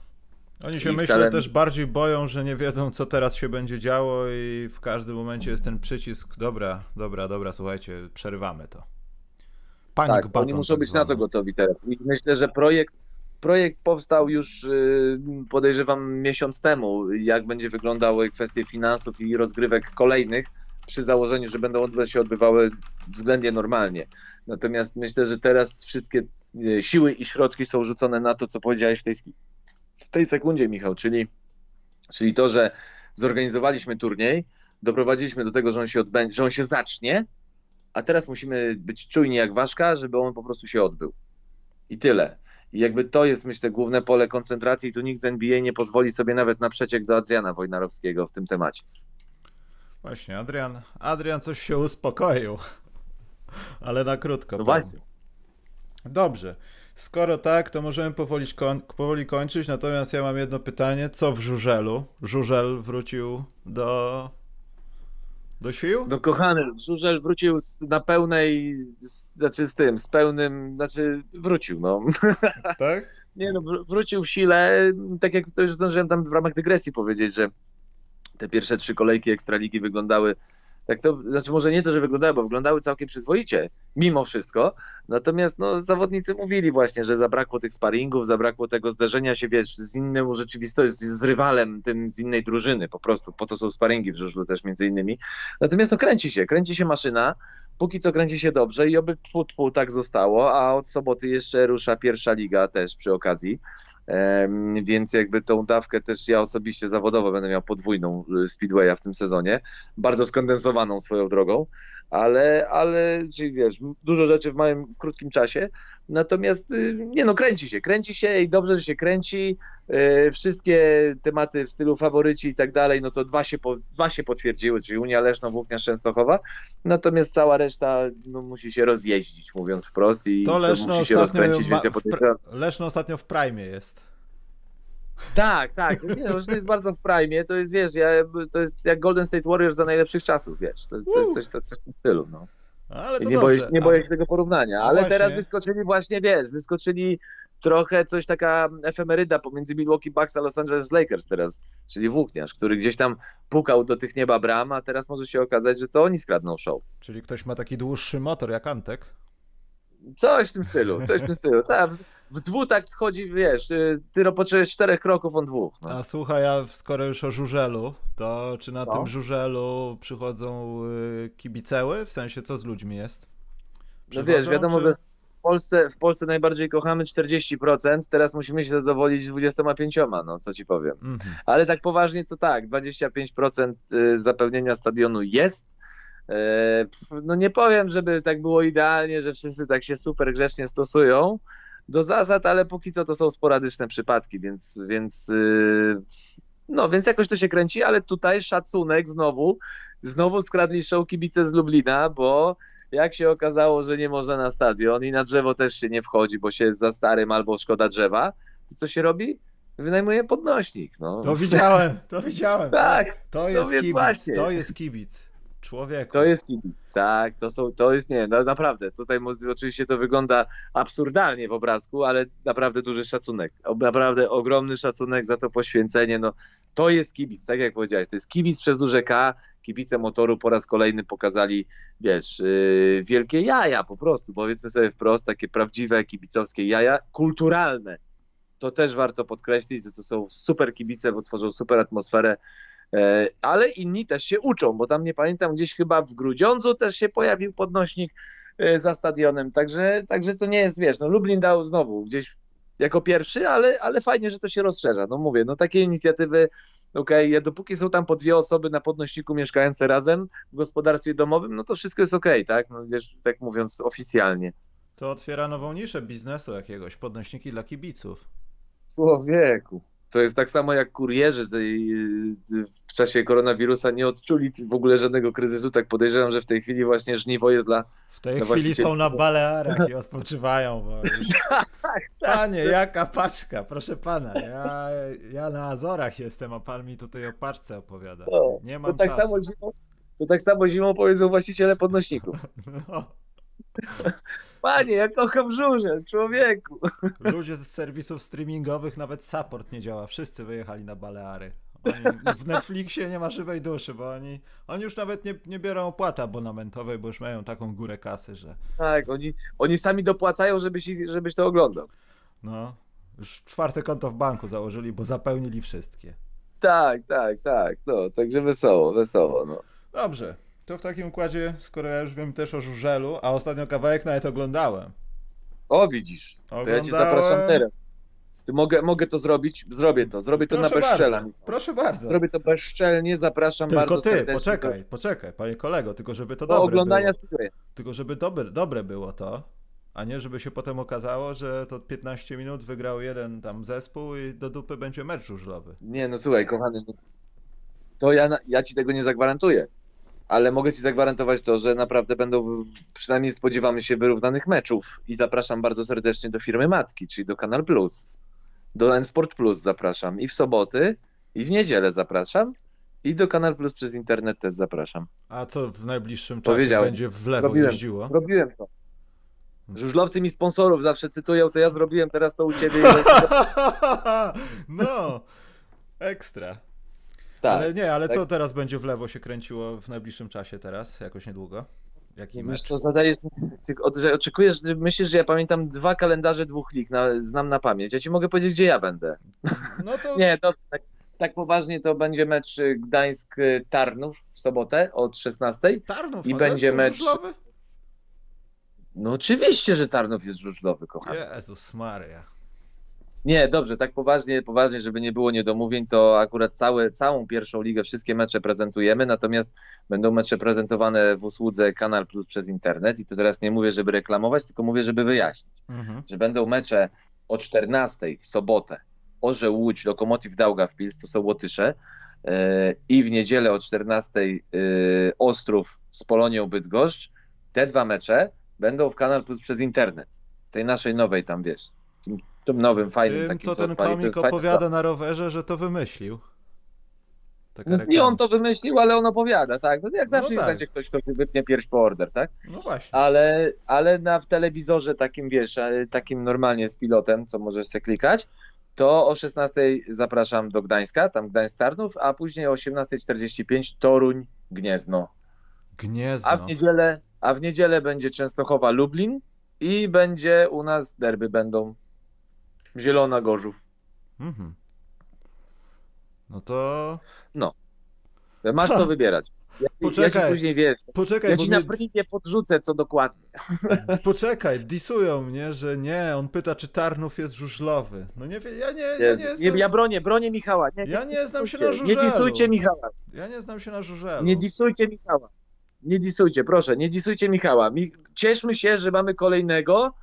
Oni się myślą wcale... też bardziej boją, że nie wiedzą, co teraz się będzie działo, i w każdym momencie jest ten przycisk. Dobra, dobra, dobra, słuchajcie, przerywamy to. Panic tak, button, oni muszą tak być na to gotowi teraz. Myślę, że projekt, projekt powstał już y, podejrzewam miesiąc temu, jak będzie wyglądały kwestie finansów i rozgrywek kolejnych przy założeniu, że będą się odbywały względnie normalnie. Natomiast myślę, że teraz wszystkie e, siły i środki są rzucone na to, co powiedziałeś w tej, w tej sekundzie, Michał, czyli, czyli to, że zorganizowaliśmy turniej, doprowadziliśmy do tego, że on się odbędzie, że on się zacznie, a teraz musimy być czujni jak ważka, żeby on po prostu się odbył. I tyle. I jakby to jest, myślę, główne pole koncentracji. Tu nikt z NBA nie pozwoli sobie nawet na przeciek do Adriana Wojnarowskiego w tym temacie. Właśnie, Adrian, Adrian coś się uspokoił, ale na krótko. No właśnie. Dobrze. Skoro tak, to możemy powoli, powoli kończyć, natomiast ja mam jedno pytanie. Co w Żużelu? Żużel wrócił do... Do sił? Do no kochany, Żużel wrócił z, na pełnej, z, znaczy z tym, z pełnym, znaczy wrócił, no. Tak? Nie no, wrócił w sile, tak jak to już zdążyłem tam w ramach dygresji powiedzieć, że te pierwsze trzy kolejki Ekstraligi wyglądały tak to, znaczy może nie to, że wyglądały, bo wyglądały całkiem przyzwoicie, mimo wszystko. Natomiast no, zawodnicy mówili właśnie, że zabrakło tych sparingów, zabrakło tego zderzenia się, wiesz, z inną rzeczywistością, z rywalem tym z innej drużyny po prostu. Po to są sparingi w żużlu też między innymi. Natomiast no kręci się, kręci się maszyna, póki co kręci się dobrze i oby pół tak zostało, a od soboty jeszcze rusza pierwsza liga też przy okazji więc jakby tą dawkę też ja osobiście zawodowo będę miał podwójną y, Speedwaya w tym sezonie, bardzo skondensowaną swoją drogą, ale, ale czyli wiesz, dużo rzeczy w małym, w krótkim czasie, natomiast y, nie no, kręci się, kręci się i dobrze, że się kręci, y, wszystkie tematy w stylu faworyci i tak dalej, no to dwa się, po, dwa się potwierdziły, czyli Unia Leszno, Włóknia Częstochowa, natomiast cała reszta no, musi się rozjeździć, mówiąc wprost i to, to musi się rozkręcić, więc ja Leszno ostatnio w prime jest. Tak, tak. Nie, no, to jest bardzo w prime. To jest, wiesz, ja, to jest jak Golden State Warriors za najlepszych czasów, wiesz. To, to jest coś, to, coś w tym stylu, no. Ale to nie, boję, nie boję się tego porównania. ale właśnie. teraz wyskoczyli właśnie, wiesz, wyskoczyli trochę coś taka efemeryda pomiędzy Milwaukee Bucks a Los Angeles Lakers teraz, czyli włókniarz, który gdzieś tam pukał do tych nieba bram, a teraz może się okazać, że to oni skradną show. Czyli ktoś ma taki dłuższy motor jak Antek? Coś w tym stylu, coś w tym stylu. Ta, w, w dwóch tak chodzi, wiesz, y, ty potrzebujesz czterech kroków, on dwóch. No. A słuchaj, a skoro już o żużelu, to czy na no. tym żużelu przychodzą y, kibiceły? W sensie, co z ludźmi jest? Przychodzą, no wiesz, wiadomo, czy... że w Polsce, w Polsce najbardziej kochamy 40%, teraz musimy się zadowolić 25%, no co ci powiem. Mm. Ale tak poważnie to tak, 25% y, zapełnienia stadionu jest, E, no nie powiem, żeby tak było idealnie, że wszyscy tak się super grzecznie stosują do zasad, ale póki co to są sporadyczne przypadki, więc, więc y, no, więc jakoś to się kręci, ale tutaj szacunek znowu, znowu skradli show kibice z Lublina, bo jak się okazało, że nie można na stadion i na drzewo też się nie wchodzi, bo się jest za starym albo szkoda drzewa, to co się robi? Wynajmuje podnośnik. No. To widziałem, to widziałem. Tak, to no jest, no kibic, to jest kibic człowieku. To jest kibic, tak, to, są, to jest, nie, no, naprawdę, tutaj oczywiście to wygląda absurdalnie w obrazku, ale naprawdę duży szacunek, naprawdę ogromny szacunek za to poświęcenie, no to jest kibic, tak jak powiedziałeś, to jest kibic przez duże K, kibice motoru po raz kolejny pokazali, wiesz, yy, wielkie jaja po prostu, powiedzmy sobie wprost, takie prawdziwe kibicowskie jaja, kulturalne, to też warto podkreślić, że to są super kibice, bo tworzą super atmosferę, E, ale inni też się uczą, bo tam nie pamiętam, gdzieś chyba w Grudziądzu też się pojawił podnośnik e, za stadionem, także, także to nie jest, wiesz, no Lublin dał znowu gdzieś jako pierwszy, ale, ale fajnie, że to się rozszerza. No mówię, no takie inicjatywy, okej, okay, dopóki są tam po dwie osoby na podnośniku mieszkające razem w gospodarstwie domowym, no to wszystko jest okej, okay, tak? No, gdzieś tak mówiąc oficjalnie. To otwiera nową niszę biznesu jakiegoś, podnośniki dla kibiców. Człowieku. To jest tak samo jak kurierzy w czasie koronawirusa nie odczuli w ogóle żadnego kryzysu. Tak podejrzewam, że w tej chwili właśnie żniwo jest dla. W tej dla chwili są na Balearach i odpoczywają. Bo już... Tak, tak. Panie, jaka paczka, proszę pana. Ja, ja na Azorach jestem, a pan mi tutaj o paczce opowiada. No, nie mam to tak czasu. Samo zimą, to tak samo zimą powiedzą właściciele podnośników. No. Panie, ja kocham żurzel, człowieku. Ludzie z serwisów streamingowych, nawet support nie działa. Wszyscy wyjechali na Baleary. Oni, w Netflixie nie ma żywej duszy, bo oni, oni już nawet nie, nie biorą opłaty abonamentowej, bo już mają taką górę kasy, że... Tak, oni, oni sami dopłacają, żebyś, żebyś to oglądał. No, już czwarte konto w banku założyli, bo zapełnili wszystkie. Tak, tak, tak, no, także wesoło, wesoło, no. Dobrze, to w takim układzie, skoro ja już wiem też o żużelu, a ostatnio kawałek nawet oglądałem. O, widzisz. Oglądałem... To ja cię zapraszam teraz. Ty mogę, mogę to zrobić? Zrobię to. Zrobię to na bezszczelanie. Proszę bardzo. Zrobię to bezszczelnie, zapraszam tylko bardzo ty, serdecznie. poczekaj, poczekaj, panie kolego, tylko żeby to Do dobre oglądania było. Sobie. Tylko żeby dobre, dobre było to, a nie żeby się potem okazało, że to 15 minut wygrał jeden tam zespół i do dupy będzie mecz żużlowy. Nie, no słuchaj, kochany, no to ja, ja ci tego nie zagwarantuję ale mogę ci zagwarantować to, że naprawdę będą, przynajmniej spodziewamy się wyrównanych meczów i zapraszam bardzo serdecznie do firmy Matki, czyli do Kanal Plus, do N-Sport Plus zapraszam i w soboty i w niedzielę zapraszam i do Kanal Plus przez internet też zapraszam. A co w najbliższym czasie będzie w lewo zrobiłem, jeździło? Zrobiłem to. Hmm. Żużlowcy mi sponsorów zawsze cytują, to ja zrobiłem teraz to u ciebie. I... no, ekstra. Tak. Ale nie, ale tak. co teraz będzie w lewo się kręciło w najbliższym czasie teraz, jakoś niedługo? Jaki Wiesz co, zadajesz, ty oczekujesz, ty myślisz, że ja pamiętam dwa kalendarze dwóch lig, na, znam na pamięć. Ja ci mogę powiedzieć, gdzie ja będę. No to... nie, to tak, tak, poważnie to będzie mecz Gdańsk-Tarnów w sobotę od 16. Tarnów? I będzie mecz... Żużlowy? No oczywiście, że Tarnów jest żużlowy, kochany. Jezus Maria. Nie, dobrze, tak poważnie, poważnie, żeby nie było niedomówień, to akurat całe, całą pierwszą ligę, wszystkie mecze prezentujemy, natomiast będą mecze prezentowane w usłudze Kanal Plus przez internet i to teraz nie mówię, żeby reklamować, tylko mówię, żeby wyjaśnić, mhm. że będą mecze o 14 w sobotę Orze Łódź, Lokomotiv w Pils, to są Łotysze yy, i w niedzielę o 14 yy, e, Ostrów z Polonią Bydgoszcz. Te dwa mecze będą w Kanal Plus przez internet, w tej naszej nowej tam, wiesz, tym nowym, fajnym tym, takim, co ten komik opowiada na rowerze, że to wymyślił. No, nie on to wymyślił, ale on opowiada, tak? No, jak no zawsze no tak. będzie ktoś, kto wypnie pierś po order, tak? No właśnie. Ale, ale na, w telewizorze takim, wiesz, takim normalnie z pilotem, co możesz sobie klikać, to o 16 zapraszam do Gdańska, tam Gdańsk Tarnów, a później o 18.45 Toruń, Gniezno. Gniezno. A w niedzielę, a w niedzielę będzie Częstochowa, Lublin i będzie u nas derby będą Zielona Gorzów. Mhm. No to... No. Masz to co wybierać. Ja, poczekaj, ja później wiesz. Poczekaj, ja ci na mnie... podrzucę, co dokładnie. Poczekaj, disują mnie, że nie, on pyta, czy Tarnów jest żużlowy. No nie wiem, ja nie, ja nie jestem... Ja bronię, bronię Michała. Nie, ja nie, nie znam się na żużelu. Nie disujcie Michała. Ja nie znam się na żużelu. Nie disujcie Michała. Nie disujcie, proszę, nie disujcie Michała. Mi... Cieszmy się, że mamy kolejnego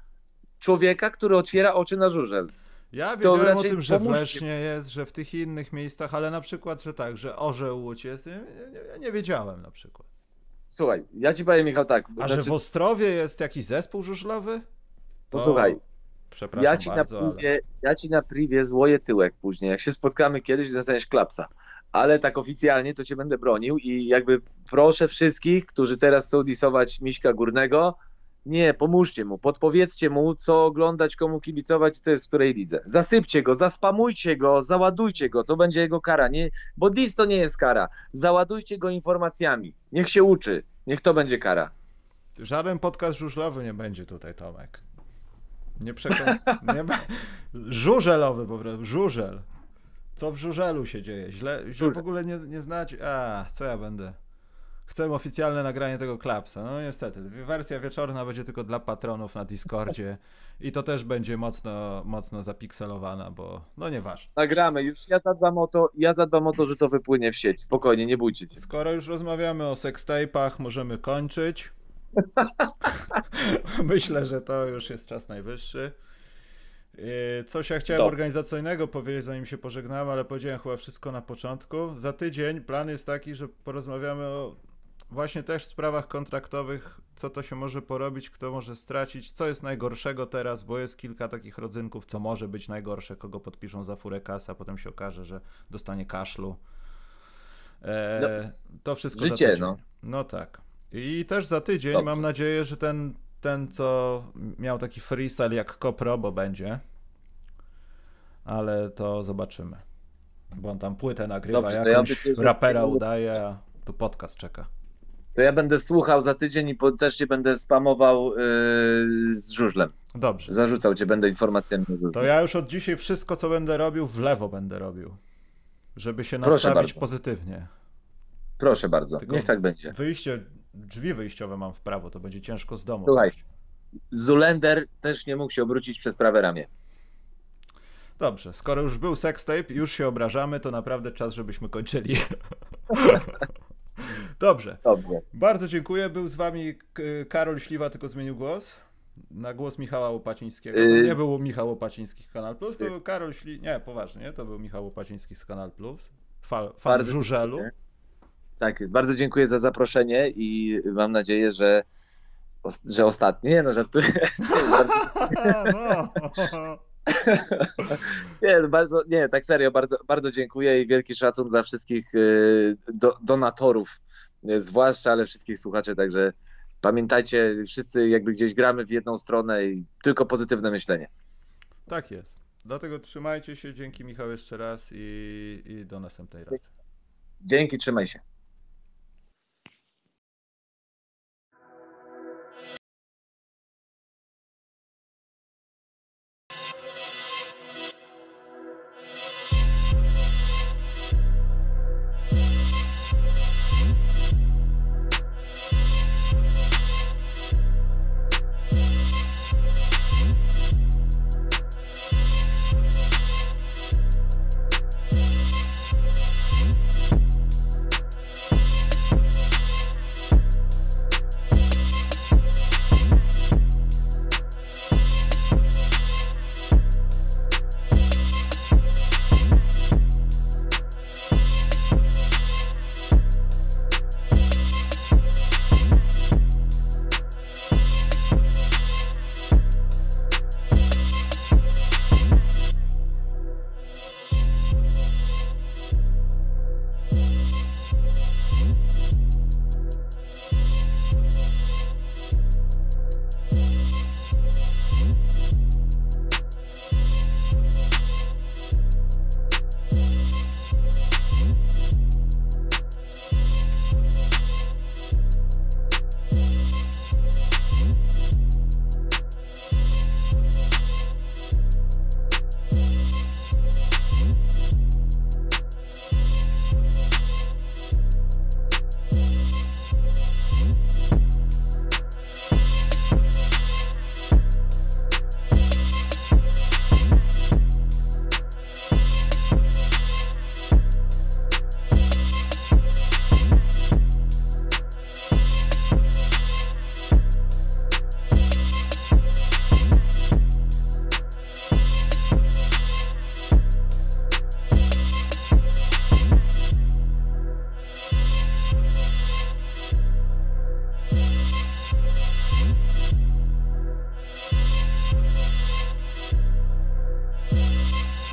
człowieka, który otwiera oczy na żużel. Ja wiedziałem o tym, że w Lesznie jest, że w tych innych miejscach, ale na przykład, że tak, że Orze Łódź jest, ja nie wiedziałem na przykład. Słuchaj, ja ci powiem Michał tak. A znaczy... że w Ostrowie jest jakiś zespół żużlowy? To... No Posłuchaj, Przepraszam ja ci bardzo, na privie, ale... Ja ci na privie złoję tyłek później. Jak się spotkamy kiedyś, dostaniesz klapsa. Ale tak oficjalnie to cię będę bronił i jakby proszę wszystkich, którzy teraz chcą disować Miśka Górnego, nie, pomóżcie mu, podpowiedzcie mu, co oglądać, komu kibicować, co jest w której lidze. Zasypcie go, zaspamujcie go, załadujcie go, to będzie jego kara. Nie, bo dis to nie jest kara. Załadujcie go informacjami. Niech się uczy, niech to będzie kara. Żaden podcast żużlowy nie będzie tutaj, Tomek. Nie przekonam. żużelowy po prostu, żużel. Co w żużelu się dzieje? Źle, źle w ogóle nie, nie znać. A, co ja będę. Chcę oficjalne nagranie tego klapsa. No niestety, wersja wieczorna będzie tylko dla patronów na Discordzie i to też będzie mocno, mocno zapikselowana, bo no nieważne. Nagramy, już ja zadbam o to, ja zadbam o to, że to wypłynie w sieć. Spokojnie, nie bójcie się. Skoro już rozmawiamy o sextape'ach, możemy kończyć. Myślę, że to już jest czas najwyższy. Yy, coś ja chciałem organizacyjnego powiedzieć, zanim się pożegnałem, ale powiedziałem chyba wszystko na początku. Za tydzień plan jest taki, że porozmawiamy o właśnie też w sprawach kontraktowych, co to się może porobić, kto może stracić, co jest najgorszego teraz, bo jest kilka takich rodzynków, co może być najgorsze, kogo podpiszą za furę kasa, potem się okaże, że dostanie kaszlu. E, no, to wszystko Życie, no. No tak. I też za tydzień Dobrze. mam nadzieję, że ten, ten, co miał taki freestyle jak Kopro, bo będzie, ale to zobaczymy. Bo on tam płytę nagrywa, Dobrze, jakąś ja rapera udaje, a tu podcast czeka to ja będę słuchał za tydzień i też cię będę spamował yy, z żużlem. Dobrze. Zarzucał cię będę informacjami. To ja już od dzisiaj wszystko, co będę robił, w lewo będę robił. Żeby się Proszę nastawić bardzo. pozytywnie. Proszę bardzo, Tylko niech tak będzie. Wyjście, drzwi wyjściowe mam w prawo, to będzie ciężko z domu. Słuchaj, Zulender też nie mógł się obrócić przez prawe ramię. Dobrze, skoro już był sextape, już się obrażamy, to naprawdę czas, żebyśmy kończyli. Dobrze. Dobrze. Bardzo dziękuję. Był z wami e, Karol Śliwa, tylko zmienił głos. Na głos Michała Łopacińskiego. To y- nie było Michał Łopaciński z Kanal Plus, to był Karol Śli... Nie, poważnie, to był Michał Łopaciński z Kanal Plus. Fal, Fal Żużelu. Dziękuję. Tak jest. Bardzo dziękuję za zaproszenie i mam nadzieję, że, że ostatnie, no żartuję. no. nie, no bardzo, nie, tak serio, bardzo, bardzo dziękuję i wielki szacun dla wszystkich y, do, donatorów, y, zwłaszcza, ale wszystkich słuchaczy, także pamiętajcie, wszyscy jakby gdzieś gramy w jedną stronę i tylko pozytywne myślenie. Tak jest. Dlatego trzymajcie się, dzięki Michał jeszcze raz i, i do następnej razy. Dzięki, trzymaj się.